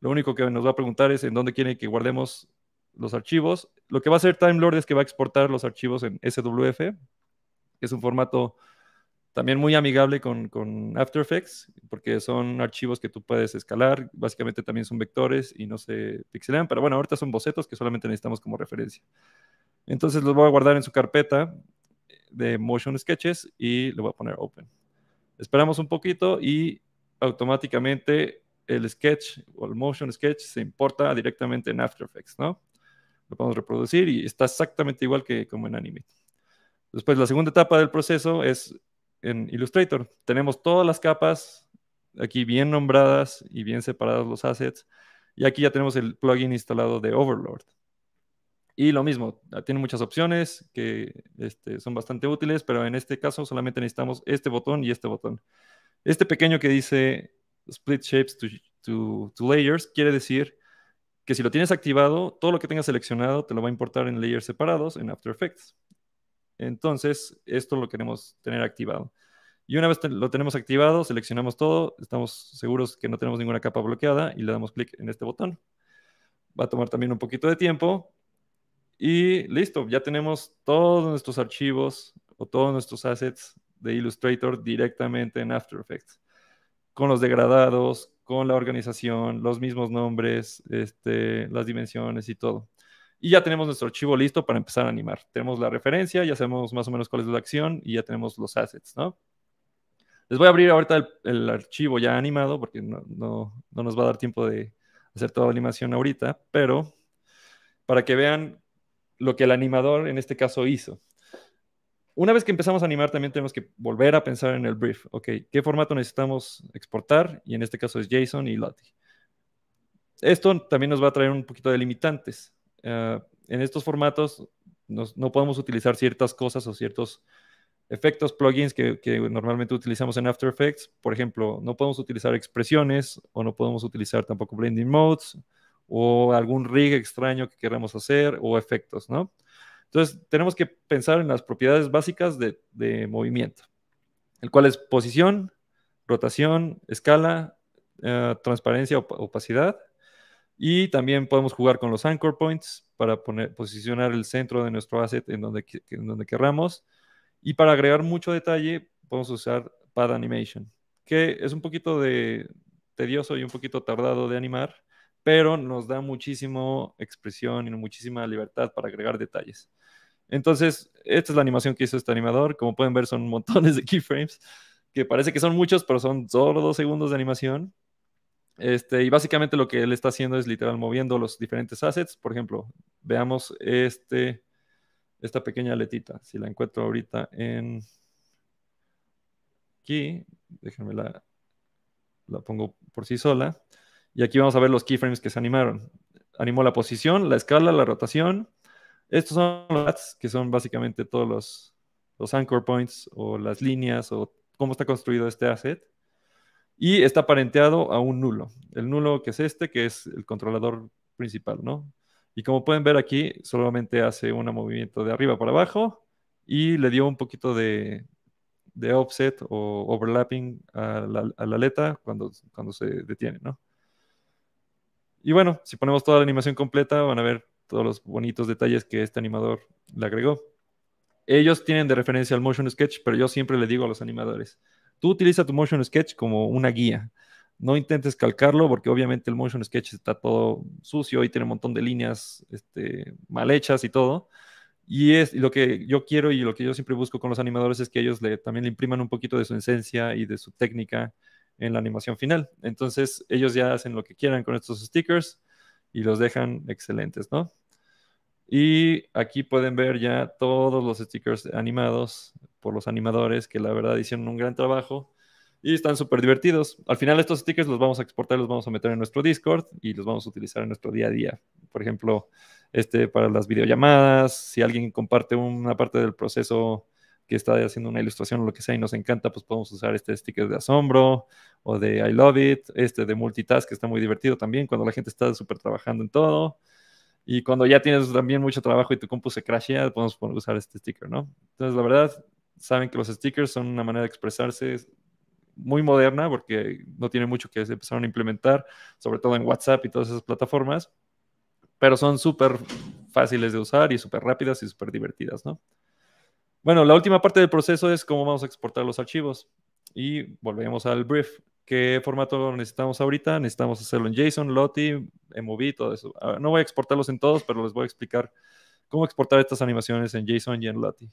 Lo único que nos va a preguntar es en dónde quiere que guardemos los archivos. Lo que va a hacer Time es que va a exportar los archivos en SWF, que es un formato también muy amigable con, After Effects, porque son archivos que tú puedes escalar. Básicamente también son vectores y no se pixelan, pero bueno, ahorita son bocetos que solamente necesitamos como referencia. Entonces los voy a guardar en su carpeta de Motion Sketches y le voy a poner Open. Esperamos un poquito y automáticamente el sketch o el motion sketch se importa directamente en After Effects, ¿no? Lo podemos reproducir y está exactamente igual que como en Animate. Después, la segunda etapa del proceso es en Illustrator. Tenemos todas las capas aquí bien nombradas y bien separados los assets. Y aquí ya tenemos el plugin instalado de Overlord. Y lo mismo, ah, tiene muchas opciones que este, son bastante útiles, pero en este caso solamente necesitamos este botón y este botón. Este pequeño que dice Split Shapes to Layers quiere decir que si lo tienes activado, todo lo que tengas seleccionado te lo va a importar en layers separados en After Effects. Entonces, esto lo queremos tener activado. Y una vez lo tenemos activado, seleccionamos todo, estamos seguros que no tenemos ninguna capa bloqueada y le damos clic en este botón. Va a tomar también un poquito de tiempo y listo, ya tenemos todos nuestros archivos o todos nuestros assets de Illustrator directamente en After Effects, con los degradados, con la organización, los mismos nombres, este, las dimensiones y todo y ya tenemos nuestro archivo listo para empezar a animar. Tenemos la referencia, ya sabemos más o menos cuál es la acción y ya tenemos los assets, ¿no? Les voy a abrir ahorita el, archivo ya animado porque no, nos va a dar tiempo de hacer toda la animación ahorita, pero para que vean lo que el animador en este caso hizo. Una vez que empezamos a animar, también tenemos que volver a pensar en el brief. Ok, ¿qué formato necesitamos exportar? Y en este caso es JSON y loti. Esto también nos va a traer un poquito de limitantes eh, en estos formatos no podemos utilizar ciertas cosas o ciertos efectos, plugins que, normalmente utilizamos en After Effects. Por ejemplo, no podemos utilizar expresiones o no podemos utilizar tampoco blending modes o algún rig extraño que queramos hacer o efectos, ¿no? Entonces, tenemos que pensar en las propiedades básicas de, movimiento, el cual es posición, rotación, escala, eh, transparencia, opacidad y también podemos jugar con los anchor points para poner, posicionar el centro de nuestro asset en donde, en donde querramos. Y para agregar mucho detalle, podemos usar Pad Animation, que es un poquito de tedioso y un poquito tardado de animar, pero nos da muchísimo expresión y muchísima libertad para agregar detalles. Entonces, esta es la animación que hizo este animador. Como pueden ver, son montones de keyframes, que parece que son muchos, pero son solo dos segundos de animación. Este, y básicamente lo que él está haciendo es literal moviendo los diferentes assets. Por ejemplo, veamos este, esta pequeña letita. Si la encuentro ahorita en aquí, déjenme la, pongo por sí sola. Y aquí vamos a ver los keyframes que se animaron. Animó la posición, la escala, la rotación. Estos son los ads, que son básicamente todos los anchor points o las líneas o cómo está construido este asset y está parenteado a un nulo. El nulo que es este, que es el controlador principal, ¿no? Y como pueden ver aquí, solamente hace un movimiento de arriba para abajo y le dio un poquito de, offset o overlapping a la, aleta cuando, cuando se detiene, ¿no? Y bueno, si ponemos toda la animación completa, van a ver todos los bonitos detalles que este animador le agregó. Ellos tienen de referencia al motion sketch, pero yo siempre le digo a los animadores, Tú utiliza tu motion sketch como una guía. No intentes calcarlo porque obviamente el motion sketch está todo sucio y tiene un montón de líneas este, mal hechas y todo. Y es lo que yo quiero y lo que yo siempre busco con los animadores es que ellos también le impriman un poquito de su esencia y de su técnica en la animación final. Entonces ellos ya hacen lo que quieran con estos stickers y los dejan excelentes, ¿no? Y aquí pueden ver ya todos los stickers animados por los animadores, que la verdad hicieron un gran trabajo y están súper divertidos. Al final estos stickers los vamos a exportar, los vamos a meter en nuestro Discord y los vamos a utilizar en nuestro día a día. Por ejemplo, este, para las videollamadas, si alguien comparte una parte del proceso que está haciendo una ilustración o lo que sea y nos encanta, pues podemos usar este sticker de asombro o de I love it, este de multitask que está muy divertido también cuando la gente está súper trabajando en todo. Y cuando ya tienes también mucho trabajo y tu compu se crashea, podemos usar este sticker, ¿no? Entonces, la verdad, saben que los stickers son una manera de expresarse muy moderna porque no tiene mucho que se empezaron a implementar, sobre todo en WhatsApp y todas esas plataformas, pero son súper fáciles de usar y súper rápidas y súper divertidas, ¿no? Bueno, la última parte del proceso es cómo vamos a exportar los archivos y volvemos al brief. ¿Qué formato necesitamos ahorita? Necesitamos hacerlo en JSON, LOTI, MOV, todo eso. Ah, no voy a exportarlos en todos, pero les voy a explicar cómo exportar estas animaciones en JSON y en Lottie.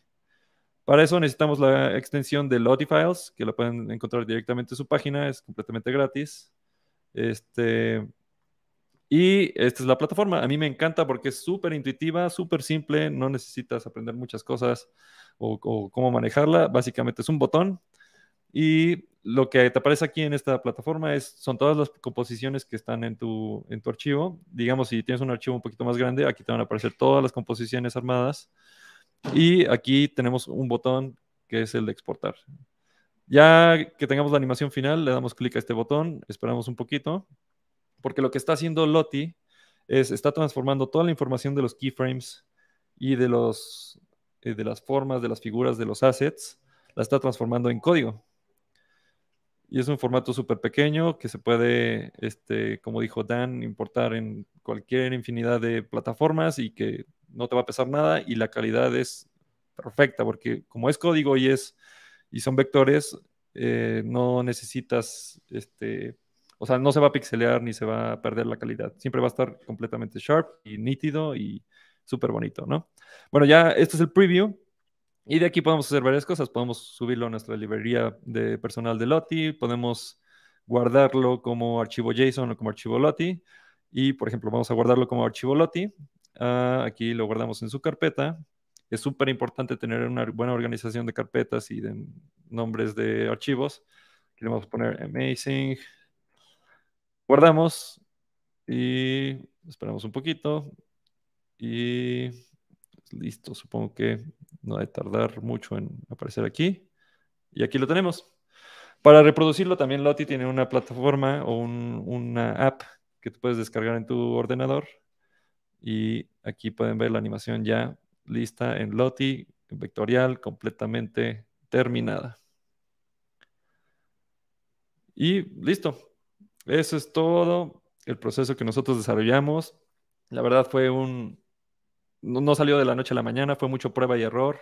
Para eso necesitamos la extensión de Files, que la pueden encontrar directamente en su página, es completamente gratis. Este, y esta es la plataforma. A mí me encanta porque es súper intuitiva, súper simple, no necesitas aprender muchas cosas o, cómo manejarla. Básicamente es un botón. Y lo que te aparece aquí en esta plataforma es, son todas las composiciones que están en tu, en tu archivo. Digamos, si tienes un archivo un poquito más grande, aquí te van a aparecer todas las composiciones armadas. Y aquí tenemos un botón que es el de exportar. Ya que tengamos la animación final, le damos clic a este botón, esperamos un poquito, porque lo que está haciendo Lottie es, está transformando toda la información de los keyframes y de, los, eh, de las formas, de las figuras, de los assets, la está transformando en código. Y es un formato súper pequeño que se puede, este, como dijo Dan, importar en cualquier infinidad de plataformas y que no te va a pesar nada y la calidad es perfecta, porque como es código y, es, y son vectores, eh, no necesitas, este, o sea, no se va a pixelear ni se va a perder la calidad. Siempre va a estar completamente sharp y nítido y súper bonito, ¿no? Bueno, ya este es el preview. Y de aquí podemos hacer varias cosas. Podemos subirlo a nuestra librería de personal de Lottie, podemos guardarlo como archivo JSON o como archivo Lottie. Y, por ejemplo, vamos a guardarlo como archivo Lottie. Ah, aquí lo guardamos en su carpeta. Es súper importante tener una buena organización de carpetas y de nombres de archivos. Aquí le vamos a poner Amazing. Guardamos y esperamos un poquito. Y listo, supongo que no debe tardar mucho en aparecer aquí. Y aquí lo tenemos. Para reproducirlo también Lottie tiene una plataforma o una app que tú puedes descargar en tu ordenador y aquí pueden ver la animación ya lista en Lottie, vectorial, completamente terminada. Y listo. Eso es todo el proceso que nosotros desarrollamos. La verdad fue un... No, no salió de la noche a la mañana, fue mucho prueba y error.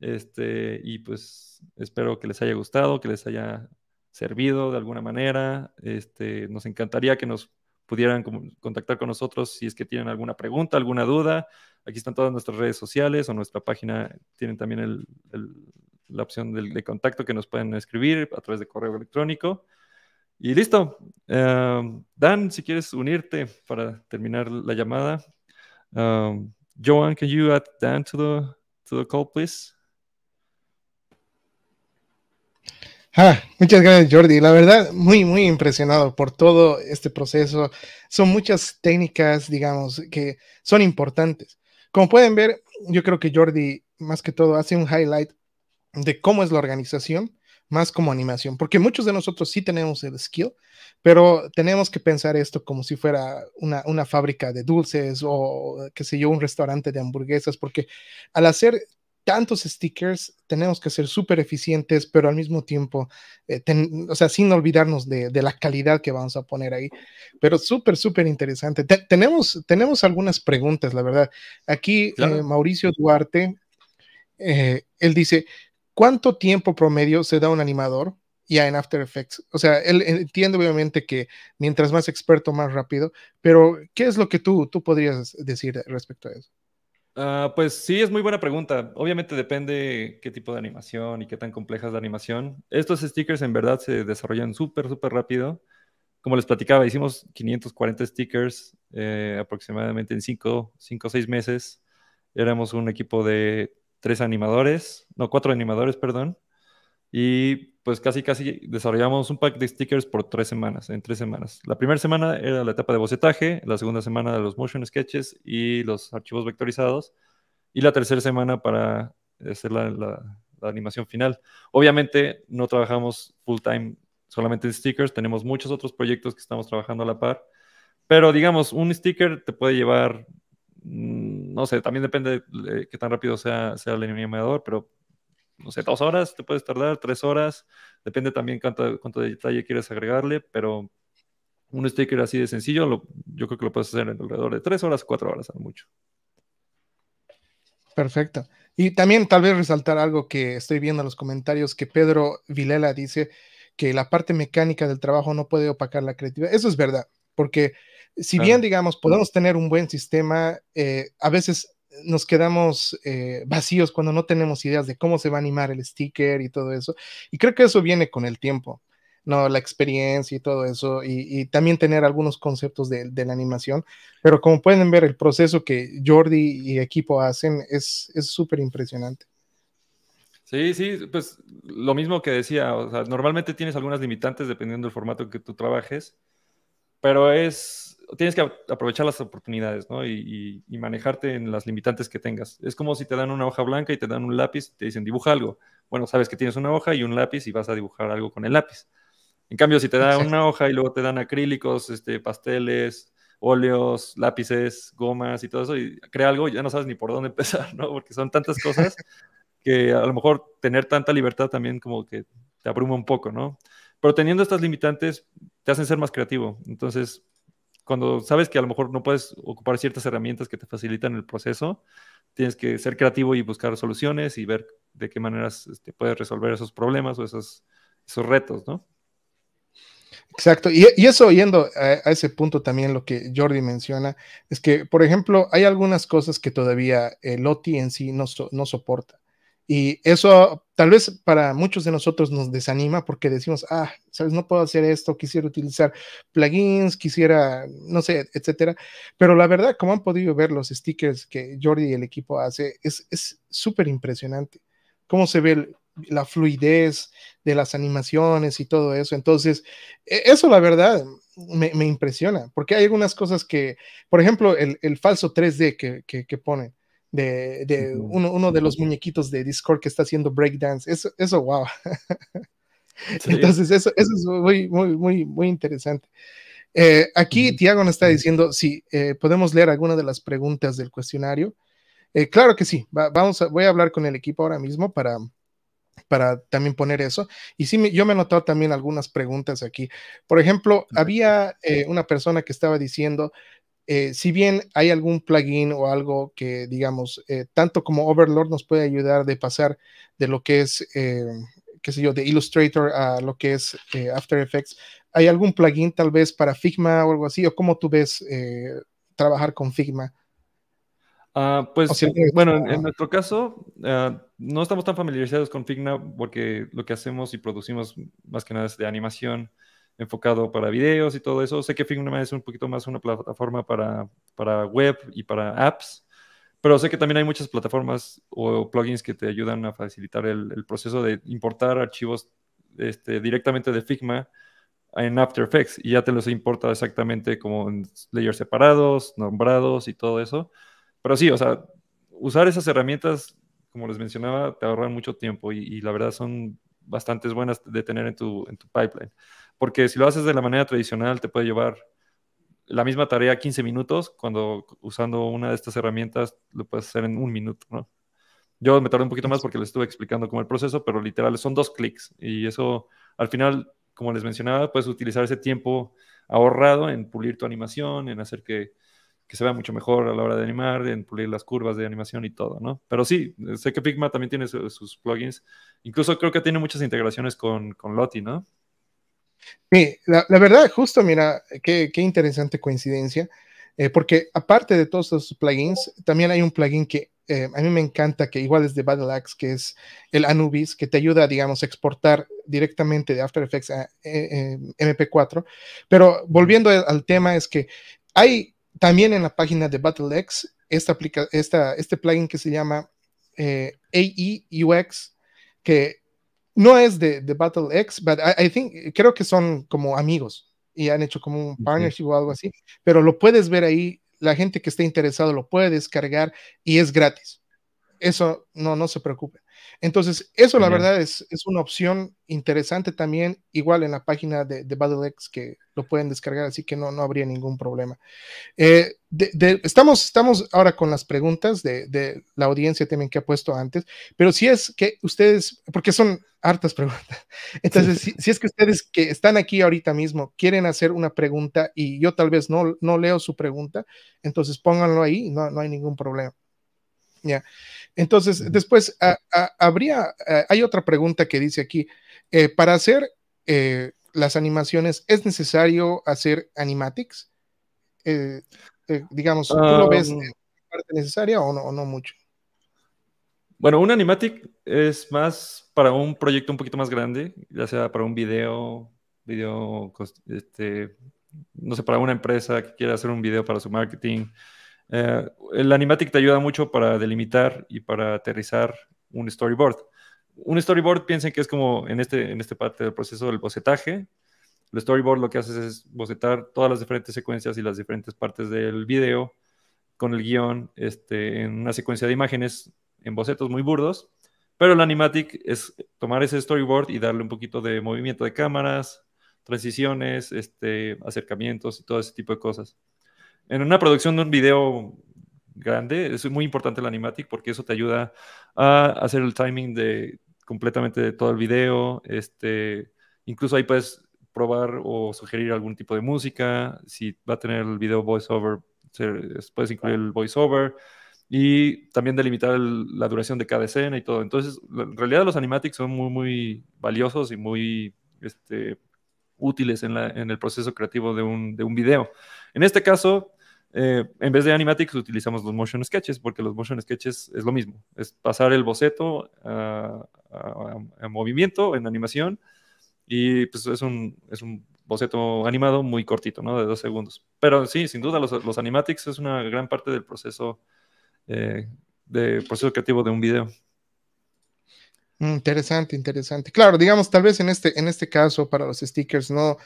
Este, y pues espero que les haya gustado, que les haya servido de alguna manera. Este, nos encantaría que nos pudieran contactar con nosotros si es que tienen alguna pregunta, alguna duda. Aquí están todas nuestras redes sociales o nuestra página. Tienen también la opción de, contacto que nos pueden escribir a través de correo electrónico. Y listo. Em, Dan, si quieres unirte para terminar la llamada. Em, Joan, can you add Dan to the, to the call, please? Ah, muchas gracias Jordi. La verdad, muy, muy impresionado por todo este proceso. Son muchas técnicas, digamos, que son importantes. Como pueden ver, yo creo que Jordi, más que todo, hace un highlight de cómo es la organización, más como animación, porque muchos de nosotros sí tenemos el skill, pero tenemos que pensar esto como si fuera una, una fábrica de dulces o, qué sé yo, un restaurante de hamburguesas, porque al hacer tantos stickers, tenemos que ser súper eficientes, pero al mismo tiempo, eh, o sea, sin olvidarnos de, la calidad que vamos a poner ahí. Pero súper, súper interesante. tenemos, tenemos algunas preguntas, la verdad. Aquí eh, Mauricio Duarte, eh, él dice, ¿cuánto tiempo promedio se da un animador? Ya en After Effects. O sea, él entiende obviamente que mientras más experto, más rápido, pero ¿qué es lo que tú, tú podrías decir respecto a eso? Ah, pues sí, es muy buena pregunta. Obviamente depende qué tipo de animación y qué tan compleja es la animación. Estos stickers en verdad se desarrollan súper, súper rápido. Como les platicaba, hicimos 540 stickers eh, aproximadamente en 5 o 6 meses. Éramos un equipo de tres animadores, no, cuatro animadores, perdón. Y pues casi, casi desarrollamos un pack de stickers por tres semanas, en tres semanas. La primera semana era la etapa de bocetaje, la segunda semana de los motion sketches y los archivos vectorizados, y la tercera semana para hacer la, animación final. Obviamente no trabajamos full time solamente en stickers, tenemos muchos otros proyectos que estamos trabajando a la par, pero digamos, un sticker te puede llevar, mm, no sé, también depende de qué tan rápido sea, sea el animador, pero no sé, dos horas, te puedes tardar tres horas, depende también cuánto, cuánto detalle quieres agregarle, pero un sticker así de sencillo, yo creo que lo puedes hacer en alrededor de tres horas, cuatro horas, lo mucho. Perfecto. Y también tal vez resaltar algo que estoy viendo en los comentarios, que Pedro Vilela dice que la parte mecánica del trabajo no puede opacar la creatividad. Eso es verdad, porque si bien, digamos, podemos tener un buen sistema, eh, a veces nos quedamos eh, vacíos cuando no tenemos ideas de cómo se va a animar el sticker y todo eso. Y creo que eso viene con el tiempo, ¿no? La experiencia y todo eso, y, y también tener algunos conceptos de, de, la animación. Pero como pueden ver, el proceso que Jordi y equipo hacen es súper impresionante. Sí, sí, pues lo mismo que decía, o sea, normalmente tienes algunas limitantes dependiendo del formato que tú trabajes, pero es tienes que aprovechar las oportunidades, ¿no? Y, manejarte en las limitantes que tengas. Es como si te dan una hoja blanca y te dan un lápiz y te dicen, dibuja algo. Bueno, sabes que tienes una hoja y un lápiz y vas a dibujar algo con el lápiz. En cambio, si te dan una hoja y luego te dan acrílicos, este, pasteles, óleos, lápices, gomas y todo eso, y crea algo, ya no sabes ni por dónde empezar, ¿no? Porque son tantas cosas que a lo mejor tener tanta libertad también como que te abruma un poco, ¿no? Pero teniendo estas limitantes, te hacen ser más creativo. Entonces, cuando sabes que a lo mejor no puedes ocupar ciertas herramientas que te facilitan el proceso, tienes que ser creativo y buscar soluciones y ver de qué maneras te este, puedes resolver esos problemas o esos, retos, ¿no? Exacto, y, eso yendo a, ese punto también lo que Jordi menciona, es que, por ejemplo, hay algunas cosas que todavía el OT en sí no, no soporta. Y eso tal vez para muchos de nosotros nos desanima porque decimos, ah, sabes, no puedo hacer esto, quisiera utilizar plugins, quisiera, no sé, etcétera. Pero la verdad, como han podido ver los stickers que Jordi y el equipo hace, es súper impresionante. Cómo se ve la fluidez de las animaciones y todo eso. Entonces, e, eso la verdad me, impresiona, porque hay algunas cosas que, por ejemplo, el, falso 3D que, que, que ponen de, de uno, uno, de los muñequitos de Discord que está haciendo breakdance. Eso, eso wow. Entonces, eso, eso, es muy, muy, muy, muy interesante. Eh, aquí Tiago nos está diciendo si eh, podemos leer alguna de las preguntas del cuestionario. Eh, claro que sí, vamos voy a hablar con el equipo ahora mismo para, para también poner eso. Y sí, yo me he notado también algunas preguntas aquí. Por ejemplo, había una persona que estaba diciendo eh, si bien hay algún plugin o algo que, digamos, eh, tanto como Overlord nos puede ayudar de pasar de lo que es, eh, qué sé yo, de Illustrator a lo que es After Effects, ¿hay algún plugin tal vez para Figma o algo así? ¿O cómo tú ves trabajar con Figma? Ah, pues bueno, en, nuestro caso ah, no estamos tan familiarizados con Figma porque lo que hacemos y producimos más que nada es de animación enfocado para videos y todo eso. Sé que Figma es un poquito más una plataforma para, web y para apps, pero sé que también hay muchas plataformas o plugins que te ayudan a facilitar el, proceso de importar archivos este, directamente de Figma en After Effects y ya te los importa exactamente como en layers separados, nombrados y todo eso. Pero sí, o sea, usar esas herramientas, como les mencionaba, te ahorran mucho tiempo y, la verdad son bastantes buenas de tener en tu, en tu pipeline. Porque si lo haces de la manera tradicional, te puede llevar la misma tarea 15 minutos, cuando usando una de estas herramientas lo puedes hacer en un minuto, Yo me tardé un poquito más porque les estuve explicando cómo el proceso, pero literal son dos clics y eso al final, como les mencionaba, puedes utilizar ese tiempo ahorrado en pulir tu animación, en hacer que, que se vea mucho mejor a la hora de animar, en pulir las curvas de animación y todo, ¿no? Pero sí, sé que Figma también tiene sus plugins. Incluso creo que tiene muchas integraciones con, con Lottie, ¿no? Sí, la, verdad, justo, mira, qué, interesante coincidencia, eh, porque aparte de todos esos plugins, también hay un plugin que eh, a mí me encanta, que igual es de Battle que es el Anubis, que te ayuda, digamos, a exportar directamente de After Effects a eh, MP4. Pero volviendo al tema, es que hay también en la página de Battle esta, esta, este plugin que se llama AE UX, que no es de, Battle X, but I, I, think, creo que son como amigos y han hecho como un partnership o algo así, pero lo puedes ver ahí, la gente que esté interesado lo puede descargar y es gratis. Eso no, no se preocupe. Entonces, eso la verdad es, una opción interesante también, igual en la página de, de BattleX que lo pueden descargar, así que no, no habría ningún problema. Eh, estamos, estamos ahora con las preguntas de, la audiencia también que ha puesto antes, pero si es que ustedes, porque son hartas preguntas, entonces si, es que ustedes que están aquí ahorita mismo quieren hacer una pregunta y yo tal vez no, no leo su pregunta, entonces pónganlo ahí, no, no hay ningún problema. Ya. Entonces, después habría, eh, hay otra pregunta que dice aquí, eh, para hacer eh, las animaciones, ¿es necesario hacer animatics? digamos, ¿tú lo ves ah, parte necesaria o no, o no mucho? Bueno, un animatic es más para un proyecto un poquito más grande, ya sea para un video, video, este, no sé, para una empresa que quiera hacer un video para su marketing, eh, el animatic te ayuda mucho para delimitar y para aterrizar un storyboard. Un storyboard, piensen que es como este, en este, parte del proceso del bocetaje. El storyboard lo que haces es bocetar todas las diferentes secuencias y las diferentes partes del video con el guión este, en una secuencia de imágenes en bocetos muy burdos. Pero el animatic es tomar ese storyboard y darle un poquito de movimiento de cámaras, transiciones, este, acercamientos y todo ese tipo de cosas en una producción de un video grande es muy importante el animatic porque eso te ayuda a hacer el timing de completamente de todo el video. Este, incluso ahí puedes probar o sugerir algún tipo de música. Si va a tener el video voiceover, puedes incluir el voiceover y también delimitar la duración de cada escena y todo. Entonces, en realidad los animatics son muy, muy valiosos y muy este, útiles en, en el proceso creativo de un, de un video. En este caso, eh, en vez de animatics utilizamos los motion sketches, porque los motion sketches es lo mismo, es pasar el boceto a, movimiento, en animación, y pues es un, es un boceto animado muy cortito, ¿no? De dos segundos. Pero sí, sin duda, los, los animatics es una gran parte del proceso, eh, de, proceso creativo de un video. Mm, interesante, interesante. Claro, digamos, tal vez en este, en este caso, para los stickers, no,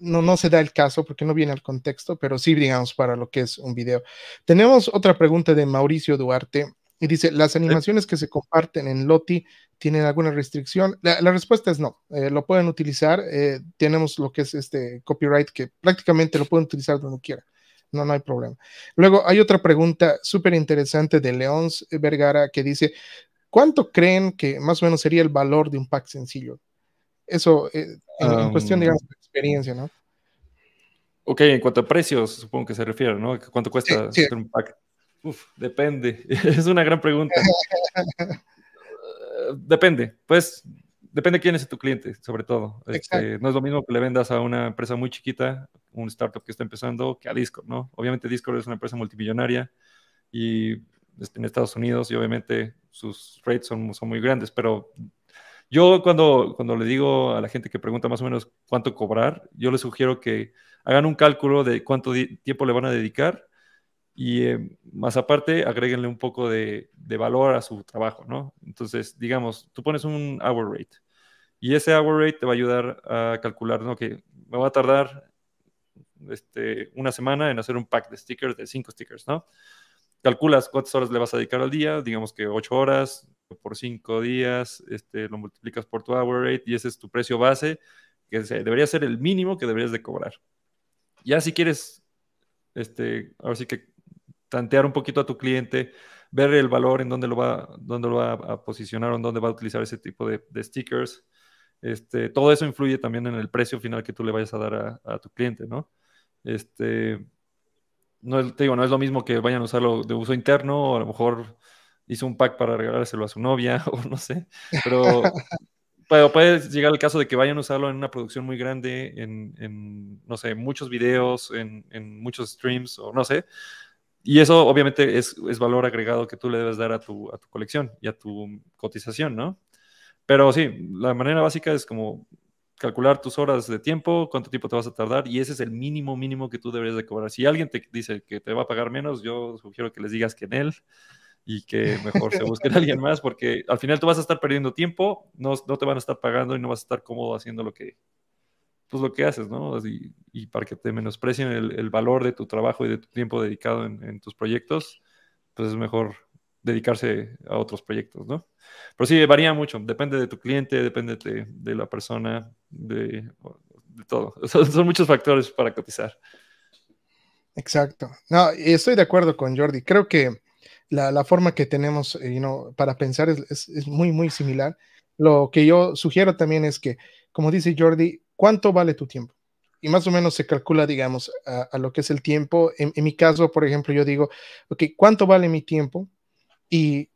no, no se da el caso porque no viene al contexto, pero sí, digamos, para lo que es un video. Tenemos otra pregunta de Mauricio Duarte y dice, ¿las animaciones que se comparten en Loti tienen alguna restricción? La, respuesta es no, eh, lo pueden utilizar, eh, tenemos lo que es este copyright que prácticamente lo pueden utilizar donde quiera. No, no hay problema. Luego hay otra pregunta súper interesante de León Vergara que dice, ¿cuánto creen que más o menos sería el valor de un pack sencillo? Eso, eh, en, en, cuestión, um, digamos, experiencia, ¿no? Ok, en cuanto a precios, supongo que se refiere, ¿no? ¿Cuánto cuesta hacer un pack? Uf, depende. es una gran pregunta. Eh, depende, pues depende quién es tu cliente, sobre todo. Este, no es lo mismo que le vendas a una empresa muy chiquita, un startup que está empezando, que a Discord, ¿no? Obviamente Discord es una empresa multimillonaria y este, en Estados Unidos y obviamente sus rates son, son muy grandes, pero yo cuando, cuando le digo a la gente que pregunta más o menos cuánto cobrar, yo les sugiero que hagan un cálculo de cuánto tiempo le van a dedicar y eh, más aparte agréguenle un poco de, valor a su trabajo, ¿no? Entonces, digamos, tú pones un hour rate y ese hour rate te va a ayudar a calcular, ¿no? Que me va a tardar este, una semana en hacer un pack de stickers, de cinco stickers, ¿no? Calculas cuántas horas le vas a dedicar al día, digamos que ocho horas, por cinco días, este, lo multiplicas por tu hour rate y ese es tu precio base, que debería ser el mínimo que deberías de cobrar. Ya si quieres, este, ahora sí que tantear un poquito a tu cliente, ver el valor en dónde lo va, dónde lo a posicionar o en dónde va a utilizar ese tipo de, stickers. Este, todo eso influye también en el precio final que tú le vayas a dar a, tu cliente, ¿no? Este, no, te digo, no es lo mismo que vayan a usarlo de uso interno, o a lo mejor hizo un pack para regalárselo a su novia o no sé, pero, pero puede llegar el caso de que vayan a usarlo en una producción muy grande, en, en no sé, muchos videos, en, en, muchos streams o no sé. Y eso obviamente es, es valor agregado que tú le debes dar a tu, a tu colección y a tu cotización, ¿no? Pero sí, la manera básica es como calcular tus horas de tiempo, cuánto tiempo te vas a tardar y ese es el mínimo mínimo que tú deberías de cobrar. Si alguien te dice que te va a pagar menos, yo sugiero que les digas que en él y que mejor se busquen a alguien más porque al final tú vas a estar perdiendo tiempo, no, te van a estar pagando y no vas a estar cómodo haciendo lo que, pues lo que haces, ¿no? y para que te menosprecien el, valor de tu trabajo y de tu tiempo dedicado en, tus proyectos, pues es mejor dedicarse a otros proyectos, ¿no? Pero sí, varía mucho, depende de tu cliente, depende de, de la persona, de, de todo. son muchos factores para cotizar. Exacto. No, estoy de acuerdo con Jordi. Creo que la, forma que tenemos eh, para pensar es, muy, muy similar. Lo que yo sugiero también es que, como dice Jordi, ¿cuánto vale tu tiempo? Y más o menos se calcula, digamos, a, lo que es el tiempo. En, mi caso, por ejemplo, yo digo, ok, ¿cuánto vale mi tiempo? Y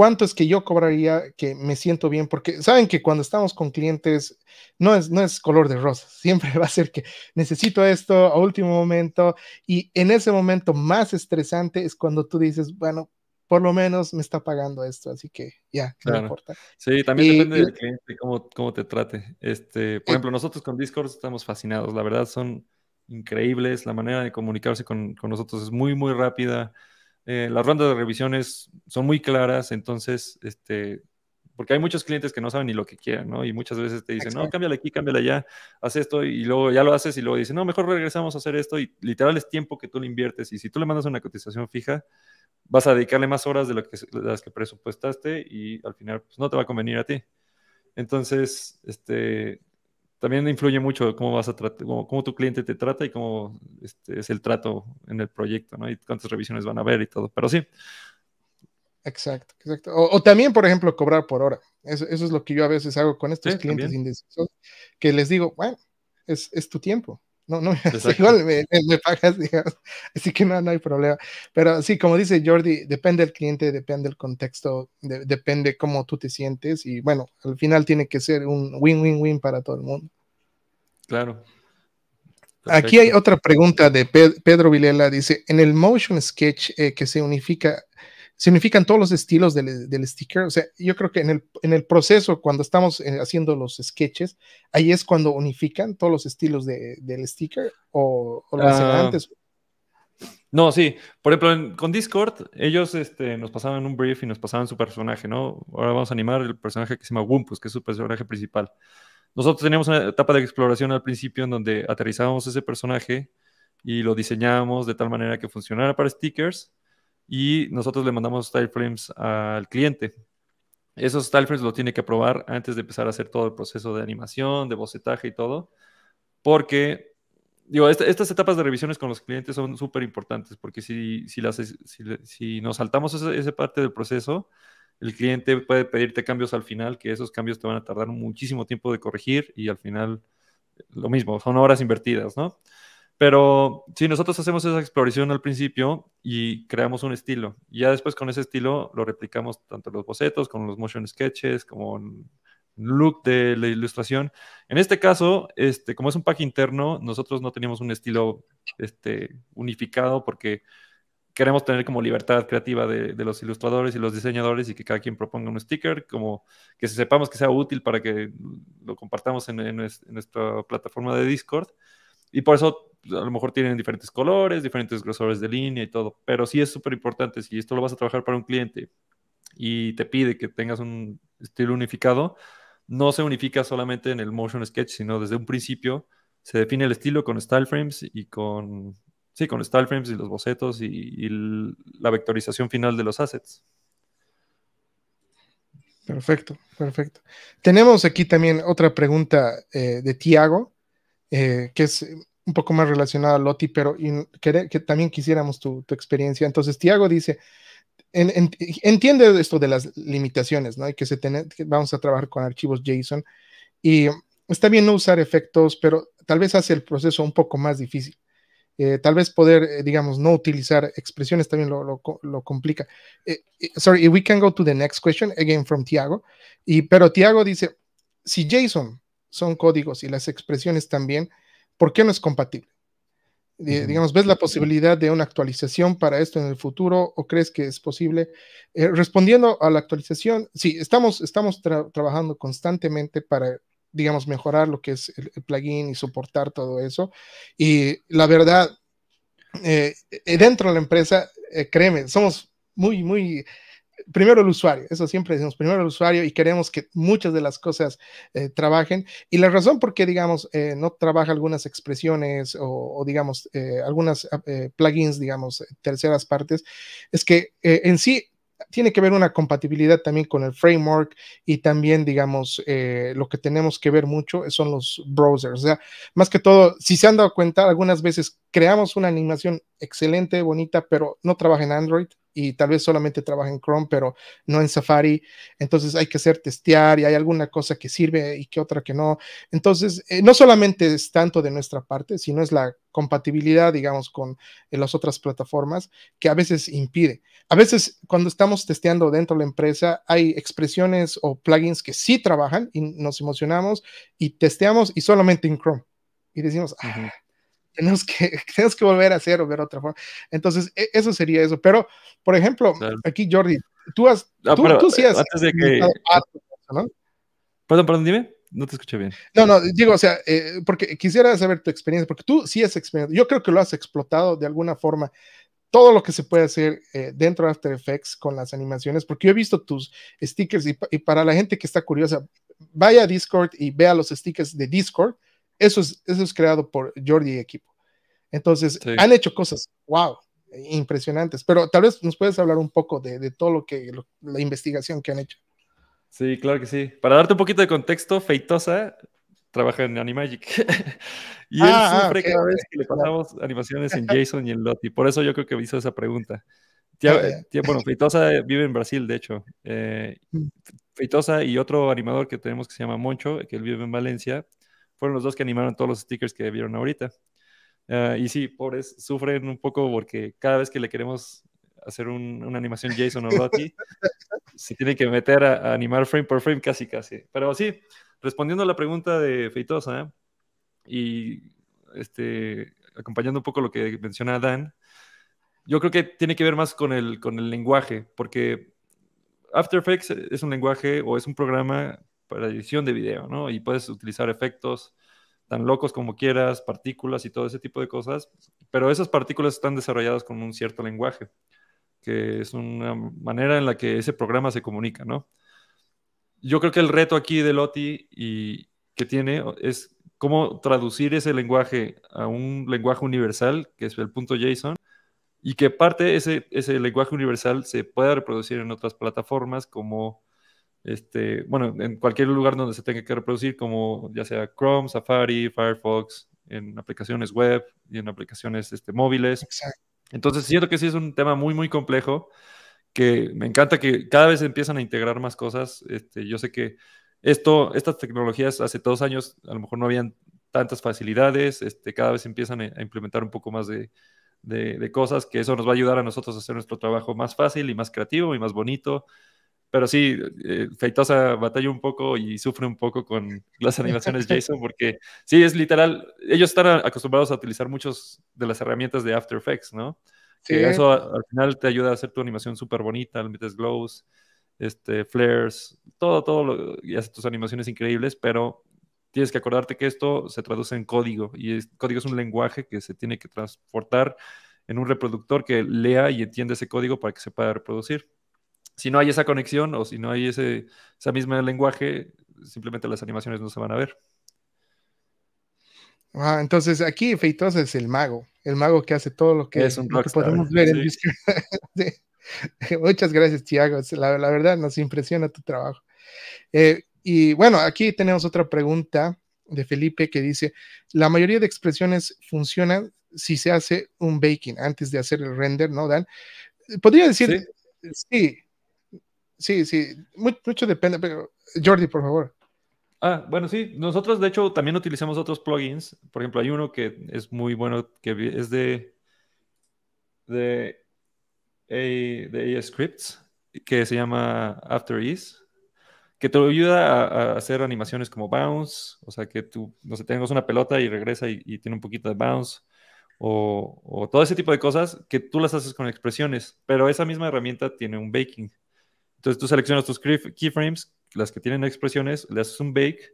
¿Cuánto es que yo cobraría que me siento bien? Porque saben que cuando estamos con clientes no es, no es color de rosa. siempre va a ser que necesito esto a último momento y en ese momento más estresante es cuando tú dices, bueno, por lo menos me está pagando esto, así que ya, no importa. Sí, también depende del cliente, cómo, cómo, te trate. Este, por eh ejemplo, nosotros con Discord estamos fascinados, la verdad son increíbles, la manera de comunicarse con, con nosotros es muy, muy rápida. Eh, las rondas de revisiones son muy claras, entonces, este, porque hay muchos clientes que no saben ni lo que quieren, ¿no? Y muchas veces te dicen, no, cámbiale aquí, cámbiale allá, haz esto y luego ya lo haces y luego dicen, no, mejor regresamos a hacer esto y literal es tiempo que tú le inviertes y si tú le mandas una cotización fija, vas a dedicarle más horas de, lo que, las que presupuestaste y al final pues, no te va a convenir a ti. Entonces, este, también influye mucho cómo vas a tratar, cómo, tu cliente te trata y cómo este, es el trato en el proyecto, ¿no? Y cuántas revisiones van a haber y todo. Pero sí. Exacto, exacto. O, también, por ejemplo, cobrar por hora. Eso, es lo que yo a veces hago con estos clientes indecisos, que les digo, bueno, es, es tu tiempo. No, no, igual me, pagas, digamos. Así que no, hay problema. Pero sí, como dice Jordi, depende del cliente, depende del contexto, depende cómo tú te sientes. Y bueno, al final tiene que ser un win-win-win para todo el mundo. Claro. Aquí hay otra pregunta de Pedro Vilela. Dice, en el motion sketch eh, que se unifica significan todos los estilos del, sticker. O sea, yo creo que en el, en el, proceso, cuando estamos eh, haciendo los sketches, ahí es cuando unifican todos los estilos del sticker o, lo ah. antes. No, sí. Por ejemplo, con Discord, ellos este, nos pasaban un brief y nos pasaban su personaje, ¿no? Ahora vamos a animar el personaje que se llama Wumpus, que es su personaje principal. Nosotros teníamos una etapa de exploración al principio en donde aterrizábamos ese personaje y lo diseñábamos de tal manera que funcionara para stickers y nosotros le mandamos frames al cliente. Esos frames lo tiene que aprobar antes de empezar a hacer todo el proceso de animación, de bocetaje y todo, porque digo, este, estas etapas de revisiones con los clientes son súper importantes, porque si, si, las, si, nos saltamos esa, esa parte del proceso, el cliente puede pedirte cambios al final, que esos cambios te van a tardar muchísimo tiempo de corregir y al final lo mismo, son horas invertidas, ¿no? Pero si nosotros hacemos esa exploración al principio y creamos un estilo, ya después con ese estilo lo replicamos tanto en los bocetos, con los motion sketches, como en look de la ilustración. En este caso, este, como es un pack interno, nosotros no teníamos un estilo este, unificado porque queremos tener como libertad creativa de, los ilustradores y los diseñadores y que cada quien proponga un sticker, como que sepamos que sea útil para que lo compartamos en nuestra plataforma de Discord. Y por eso pues, a lo mejor tienen diferentes colores, diferentes grosores de línea y todo, pero sí es súper importante, si esto lo vas a trabajar para un cliente y te pide que tengas un estilo unificado, no se unifica solamente en el motion sketch, sino desde un principio se define el estilo con style frames y con, sí, con style frames y los bocetos y, la vectorización final de los assets. Perfecto, perfecto. Tenemos aquí también otra pregunta eh, de Tiago, eh, que es, un poco más relacionado a Loti, pero que, también quisiéramos tu, experiencia. Entonces, Tiago dice, entiende esto de las limitaciones, ¿no? Y que, se vamos a trabajar con archivos JSON y está bien no usar efectos, pero tal vez hace el proceso un poco más difícil. Eh, tal vez poder, eh, digamos, no utilizar expresiones también lo, complica. Eh, sorry, we can go to the next question, again from Tiago. Y, pero Tiago dice, si JSON son códigos y las expresiones también, ¿Por qué no es compatible? digamos, ¿ves la posibilidad de una actualización para esto en el futuro o crees que es posible? Eh, respondiendo a la actualización, sí, estamos, estamos trabajando constantemente para, digamos, mejorar lo que es el, plugin y soportar todo eso. Y la verdad, eh, eh, dentro de la empresa, créeme, somos muy, muy primero el usuario, eso siempre decimos, primero el usuario y queremos que muchas de las cosas eh, trabajen. Y la razón por qué, digamos, eh, no trabaja algunas expresiones o, digamos, eh, algunas plugins, digamos, terceras partes, es que en sí tiene que ver una compatibilidad también con el framework y también, digamos, lo que tenemos que ver mucho son los browsers. O sea, más que todo, si se han dado cuenta, algunas veces creamos una animación excelente, bonita, pero no trabaja en Android y tal vez solamente trabaja en Chrome, pero no en Safari. Entonces hay que hacer testear y hay alguna cosa que sirve y que otra que no. Entonces, eh, no solamente es tanto de nuestra parte, sino es la compatibilidad, digamos, con eh, las otras plataformas que a veces impide. A veces cuando estamos testeando dentro de la empresa hay expresiones o plugins que sí trabajan y nos emocionamos y testeamos y solamente en Chrome. Y decimos, ah, tenemos que, tenemos que volver a hacer o ver otra forma. Entonces, e, eso sería eso. Pero, por ejemplo, aquí Jordi, tú has, tú, sí has... Perdón, perdón, dime. No te escuché bien. No, no, digo, o sea, eh, porque quisiera saber tu experiencia, porque tú sí has experimentado, yo creo que lo has explotado de alguna forma, todo lo que se puede hacer eh, dentro de After Effects con las animaciones, porque yo he visto tus stickers y, y, para la gente que está curiosa, vaya a Discord y vea los stickers de Discord, eso es, eso creado por Jordi y equipo. Entonces, han hecho cosas, wow, impresionantes. Pero tal vez nos puedes hablar un poco de, de todo lo que, la investigación que han hecho. Sí, claro que sí. Para darte un poquito de contexto, Feitosa trabaja en Animagic. y él ah, ah, siempre, cada vez que le pasamos animaciones en Jason y en Lottie. Por eso yo creo que hizo esa pregunta. Eh, bueno, Feitosa vive en Brasil, de hecho. Eh, mm. Feitosa y otro animador que tenemos que se llama Moncho, que él vive en Valencia, fueron los dos que animaron todos los stickers que vieron ahorita. Ah, y sí, pobres, sufren un poco porque cada vez que le queremos hacer una animación JSON o Lottie, se tiene que meter a, animar frame por frame casi casi. Pero sí, respondiendo a la pregunta de Feitosa y este, acompañando un poco lo que menciona Dan, yo creo que tiene que ver más con el, con el lenguaje, porque After Effects es un lenguaje o es un programa para edición de video, ¿no? Y puedes utilizar efectos tan locos como quieras, partículas y todo ese tipo de cosas, pero esas partículas están desarrolladas con un cierto lenguaje, que es una manera en la que ese programa se comunica, ¿no? Yo creo que el reto aquí de Loti y que tiene es cómo traducir ese lenguaje a un lenguaje universal, que es el punto JSON, y que parte ese, ese lenguaje universal se pueda reproducir en otras plataformas como este, bueno, en cualquier lugar donde se tenga que reproducir, como ya sea Chrome, Safari, Firefox, en aplicaciones web y en aplicaciones este, móviles. Entonces, siento que sí es un tema muy, muy complejo, que me encanta que cada vez empiezan a integrar más cosas. Este, yo sé que esto, estas tecnologías hace dos años a lo mejor no habían tantas facilidades, este, cada vez empiezan a implementar un poco más de, de cosas, que eso nos va a ayudar a nosotros a hacer nuestro trabajo más fácil y más creativo y más bonito. Pero sí, eh, Feitosa batalla un poco y sufre un poco con las animaciones JSON porque sí, es literal, ellos están acostumbrados a utilizar muchas de las herramientas de After Effects, ¿no? Sí. eso al final te ayuda a hacer tu animación súper bonita, le metes glows, este, flares, todo, todo, y haces tus animaciones increíbles, pero tienes que acordarte que esto se traduce en código y el código es un lenguaje que se tiene que transportar en un reproductor que lea y entienda ese código para que se pueda reproducir si no hay esa conexión o si no hay ese, esa misma lenguaje, simplemente las animaciones no se van a ver. entonces aquí Feitosa es el mago, el mago que hace todo lo que, podemos ver en el... Muchas gracias, Tiago. La, verdad nos impresiona tu trabajo. Eh, y bueno, aquí tenemos otra pregunta de Felipe que dice, la mayoría de expresiones funcionan si se hace un baking antes de hacer el render, ¿no, Dan? Eh, Podría decir, sí Sí, sí, mucho, depende, pero Jordi, por favor. Ah, bueno, sí, nosotros de hecho también utilizamos otros plugins. Por ejemplo, hay uno que es muy bueno, que es de, de, de Scripts, que se llama After Ease, que te ayuda a, hacer animaciones como bounce, o sea, que tú, no sé, tengas una pelota y regresa y, tiene un poquito de bounce, o, o, todo ese tipo de cosas que tú las haces con expresiones, pero esa misma herramienta tiene un baking. Entonces tú seleccionas tus keyframes, las que tienen expresiones, le haces un bake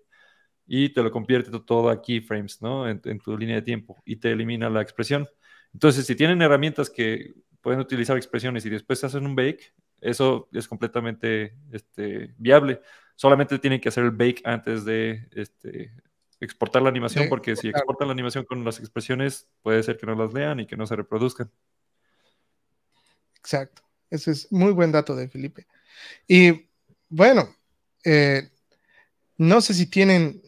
y te lo convierte todo a keyframes, ¿no? En, tu línea de tiempo y te elimina la expresión. Entonces, si tienen herramientas que pueden utilizar expresiones y después hacen un bake, eso es completamente este, viable. Solamente tienen que hacer el bake antes de este, exportar la animación, porque si exportan la animación con las expresiones, puede ser que no las lean y que no se reproduzcan. Exacto. Ese es muy buen dato de Felipe. Y bueno, eh, no sé si tienen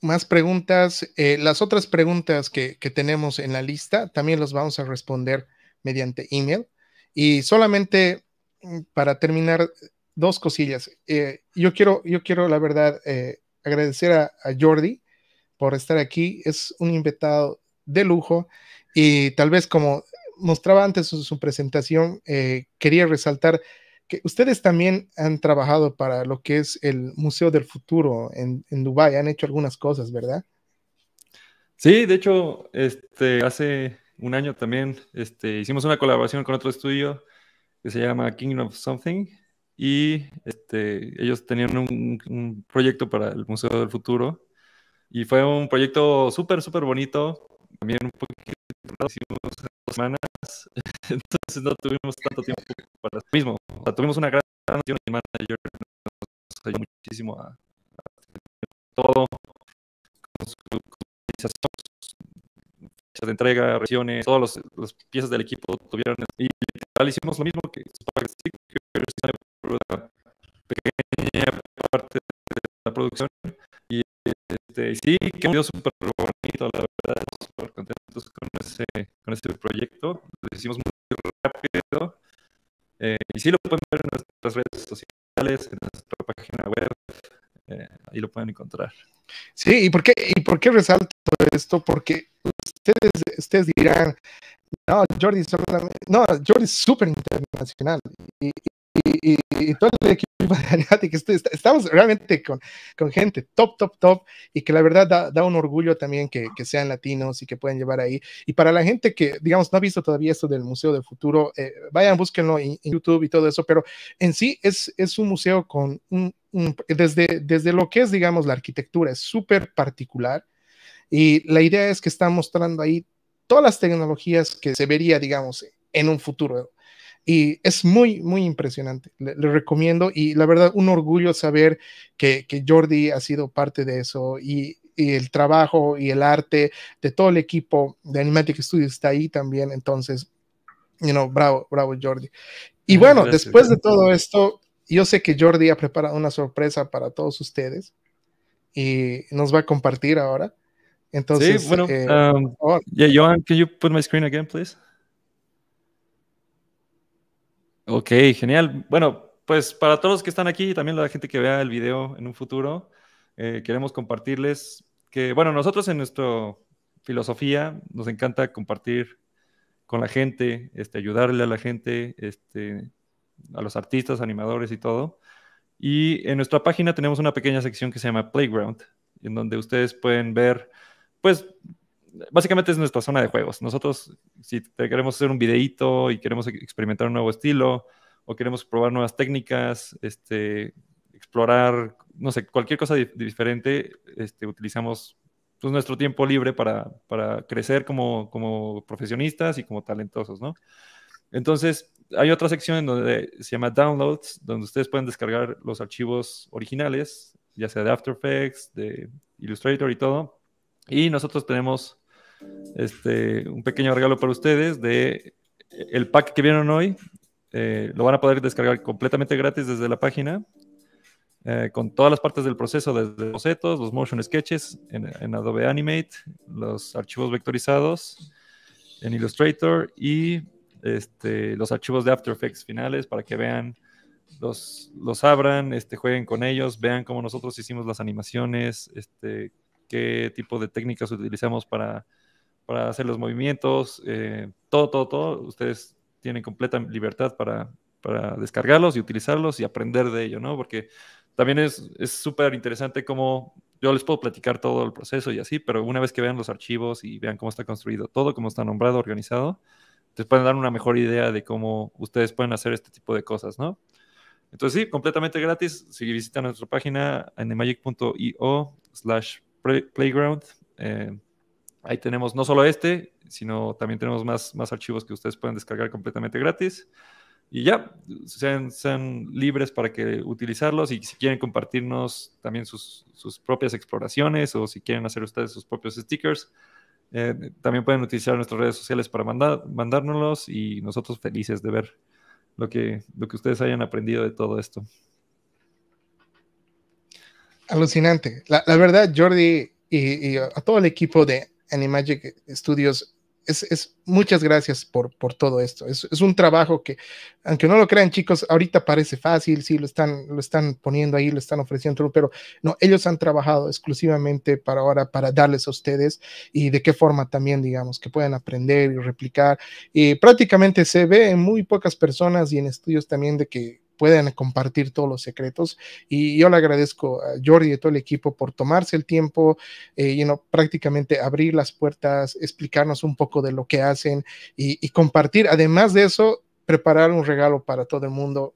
más preguntas. Eh, las otras preguntas que, tenemos en la lista también las vamos a responder mediante email. Y solamente mm, para terminar, dos cosillas. Eh, yo, quiero, yo quiero, la verdad, agradecer a, Jordi por estar aquí. Es un invitado de lujo y tal vez como mostraba antes su, su presentación, quería resaltar que ustedes también han trabajado para lo que es el Museo del Futuro en, Dubái, han hecho algunas cosas, ¿verdad? Sí, de hecho, este, hace un año también este, hicimos una colaboración con otro estudio que se llama King of Something y este, ellos tenían un, un proyecto para el Museo del Futuro y fue un proyecto súper, súper bonito también un poquito hicimos dos semanas, entonces no tuvimos tanto tiempo para lo mismo. O sea, tuvimos una gran acción y manager nos ayudó muchísimo a, todo, con su fechas de entrega, revisiones, todas las piezas del equipo tuvieron. Y literal hicimos lo mismo que una pequeña parte de la producción y eh, este, sí, que un súper bonito, la verdad, súper contentos con ese, con proyecto. Lo hicimos muy rápido. Eh, y sí, lo pueden ver en nuestras redes sociales, en nuestra página web. Eh, ahí lo pueden encontrar. Sí, ¿y por qué, y por qué resalto esto? Porque ustedes, ustedes dirán, no, Jordi, no, Jordi es súper internacional. Y, y, todo el equipo de que estamos realmente con, con, gente top, top, top, y que la verdad da, un orgullo también que, sean latinos y que puedan llevar ahí. Y para la gente que, digamos, no ha visto todavía esto del Museo del Futuro, eh, vayan, búsquenlo en, YouTube y todo eso, pero en sí es, es un museo con un, desde, desde lo que es, digamos, la arquitectura, es súper particular. Y la idea es que está mostrando ahí todas las tecnologías que se vería, digamos, en un futuro y es muy, muy impresionante. Le, recomiendo y la verdad, un orgullo saber que, Jordi ha sido parte de eso y, el trabajo y el arte de todo el equipo de Animatic Studios está ahí también. Entonces, you bravo, bravo Jordi. Y bueno, después de todo esto, yo sé que Jordi ha preparado una sorpresa para todos ustedes y nos va a compartir ahora. Entonces, sí, bueno, eh, um, Johan, can you put my screen again, please? Ok, genial. Bueno, pues para todos los que están aquí y también la gente que vea el video en un futuro, eh, queremos compartirles que, bueno, nosotros en nuestra filosofía nos encanta compartir con la gente, este, ayudarle a la gente, este, a los artistas, animadores y todo. Y en nuestra página tenemos una pequeña sección que se llama Playground, en donde ustedes pueden ver, pues, básicamente es nuestra zona de juegos. Nosotros, si queremos hacer un videíto y queremos experimentar un nuevo estilo o queremos probar nuevas técnicas, este, explorar, no sé, cualquier cosa diferente, este, utilizamos pues, nuestro tiempo libre para, para crecer como, como profesionistas y como talentosos, ¿no? Entonces, hay otra sección donde se llama Downloads, donde ustedes pueden descargar los archivos originales, ya sea de After Effects, de Illustrator y todo. Y nosotros tenemos este, un pequeño regalo para ustedes de eh, el pack que vieron hoy. Eh, lo van a poder descargar completamente gratis desde la página, eh, con todas las partes del proceso, desde bocetos, los motion sketches en, Adobe Animate, los archivos vectorizados en Illustrator y este, los archivos de After Effects finales para que vean, los, los abran, este, jueguen con ellos, vean cómo nosotros hicimos las animaciones, este, qué tipo de técnicas utilizamos para para hacer los movimientos, eh, todo, todo, todo. Ustedes tienen completa libertad para, descargarlos y utilizarlos y aprender de ello, ¿no? Porque también es súper interesante cómo yo les puedo platicar todo el proceso y así, pero una vez que vean los archivos y vean cómo está construido todo, cómo está nombrado, organizado, les pueden dar una mejor idea de cómo ustedes pueden hacer este tipo de cosas, ¿no? Entonces sí, completamente gratis. Si visitan nuestra página animagic.io slash playground, eh, Ahí tenemos no solo este, sino también tenemos más, más archivos que ustedes pueden descargar completamente gratis. Y ya, sean, sean libres para que utilizarlos y si quieren compartirnos también sus, propias exploraciones o si quieren hacer ustedes sus propios stickers, eh, también pueden utilizar nuestras redes sociales para mandárnoslos y nosotros felices de ver lo que, lo que ustedes hayan aprendido de todo esto. Alucinante. La, verdad, Jordi y a todo el equipo de Animagic Studios, es, muchas gracias por, por todo esto. Es, es, un trabajo que, aunque no lo crean, chicos, ahorita parece fácil, sí, lo están, lo están poniendo ahí, lo están ofreciendo, pero no, ellos han trabajado exclusivamente para ahora, para darles a ustedes y de qué forma también, digamos, que puedan aprender y replicar. Y prácticamente se ve en muy pocas personas y en estudios también de que puedan compartir todos los secretos. Y yo le agradezco a Jordi y a todo el equipo por tomarse el tiempo, eh, y prácticamente abrir las puertas, explicarnos un poco de lo que hacen y, compartir. Además de eso, preparar un regalo para todo el mundo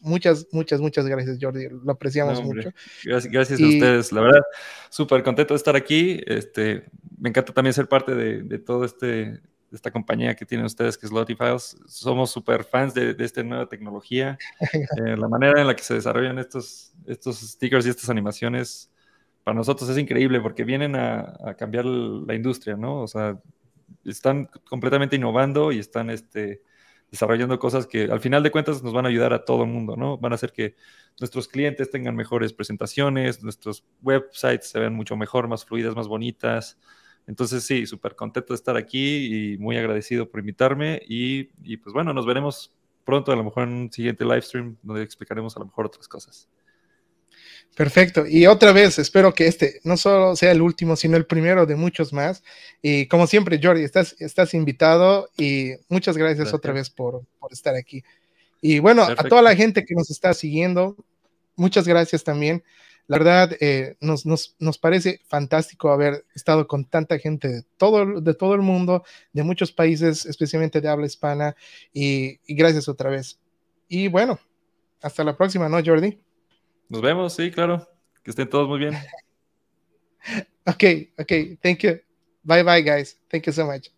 muchas, muchas, muchas gracias, Jordi. Lo apreciamos mucho. Gracias, a ustedes. La verdad, súper contento de estar aquí. Este, me encanta también ser parte de todo este esta compañía que tienen ustedes, que es Files Somos súper fans de, esta nueva tecnología. Eh, la manera en la que se desarrollan estos, estos stickers y estas animaciones, para nosotros es increíble porque vienen a, cambiar la industria, ¿no? O sea, están completamente innovando y están este, desarrollando cosas que al final de cuentas nos van a ayudar a todo el mundo, ¿no? Van a hacer que nuestros clientes tengan mejores presentaciones, nuestros websites se vean mucho mejor, más fluidas, más bonitas. Entonces sí, súper contento de estar aquí y muy agradecido por invitarme y, pues bueno, nos veremos pronto, a lo mejor en un siguiente live stream donde explicaremos a lo mejor otras cosas. Perfecto. Y otra vez, espero que este no solo sea el último, sino el primero de muchos más. Y como siempre, Jordi, estás, invitado y muchas gracias, otra vez por, estar aquí. Y bueno, a toda la gente que nos está siguiendo, muchas gracias también. La verdad, eh, nos, nos, nos, parece fantástico haber estado con tanta gente de todo, de todo el mundo, de muchos países, especialmente de habla hispana, y, y gracias otra vez. Y bueno, hasta la próxima, ¿no, Jordi? Nos vemos, sí, claro. Que estén todos muy bien. ok, ok, thank you. Bye bye, guys. Thank you so much.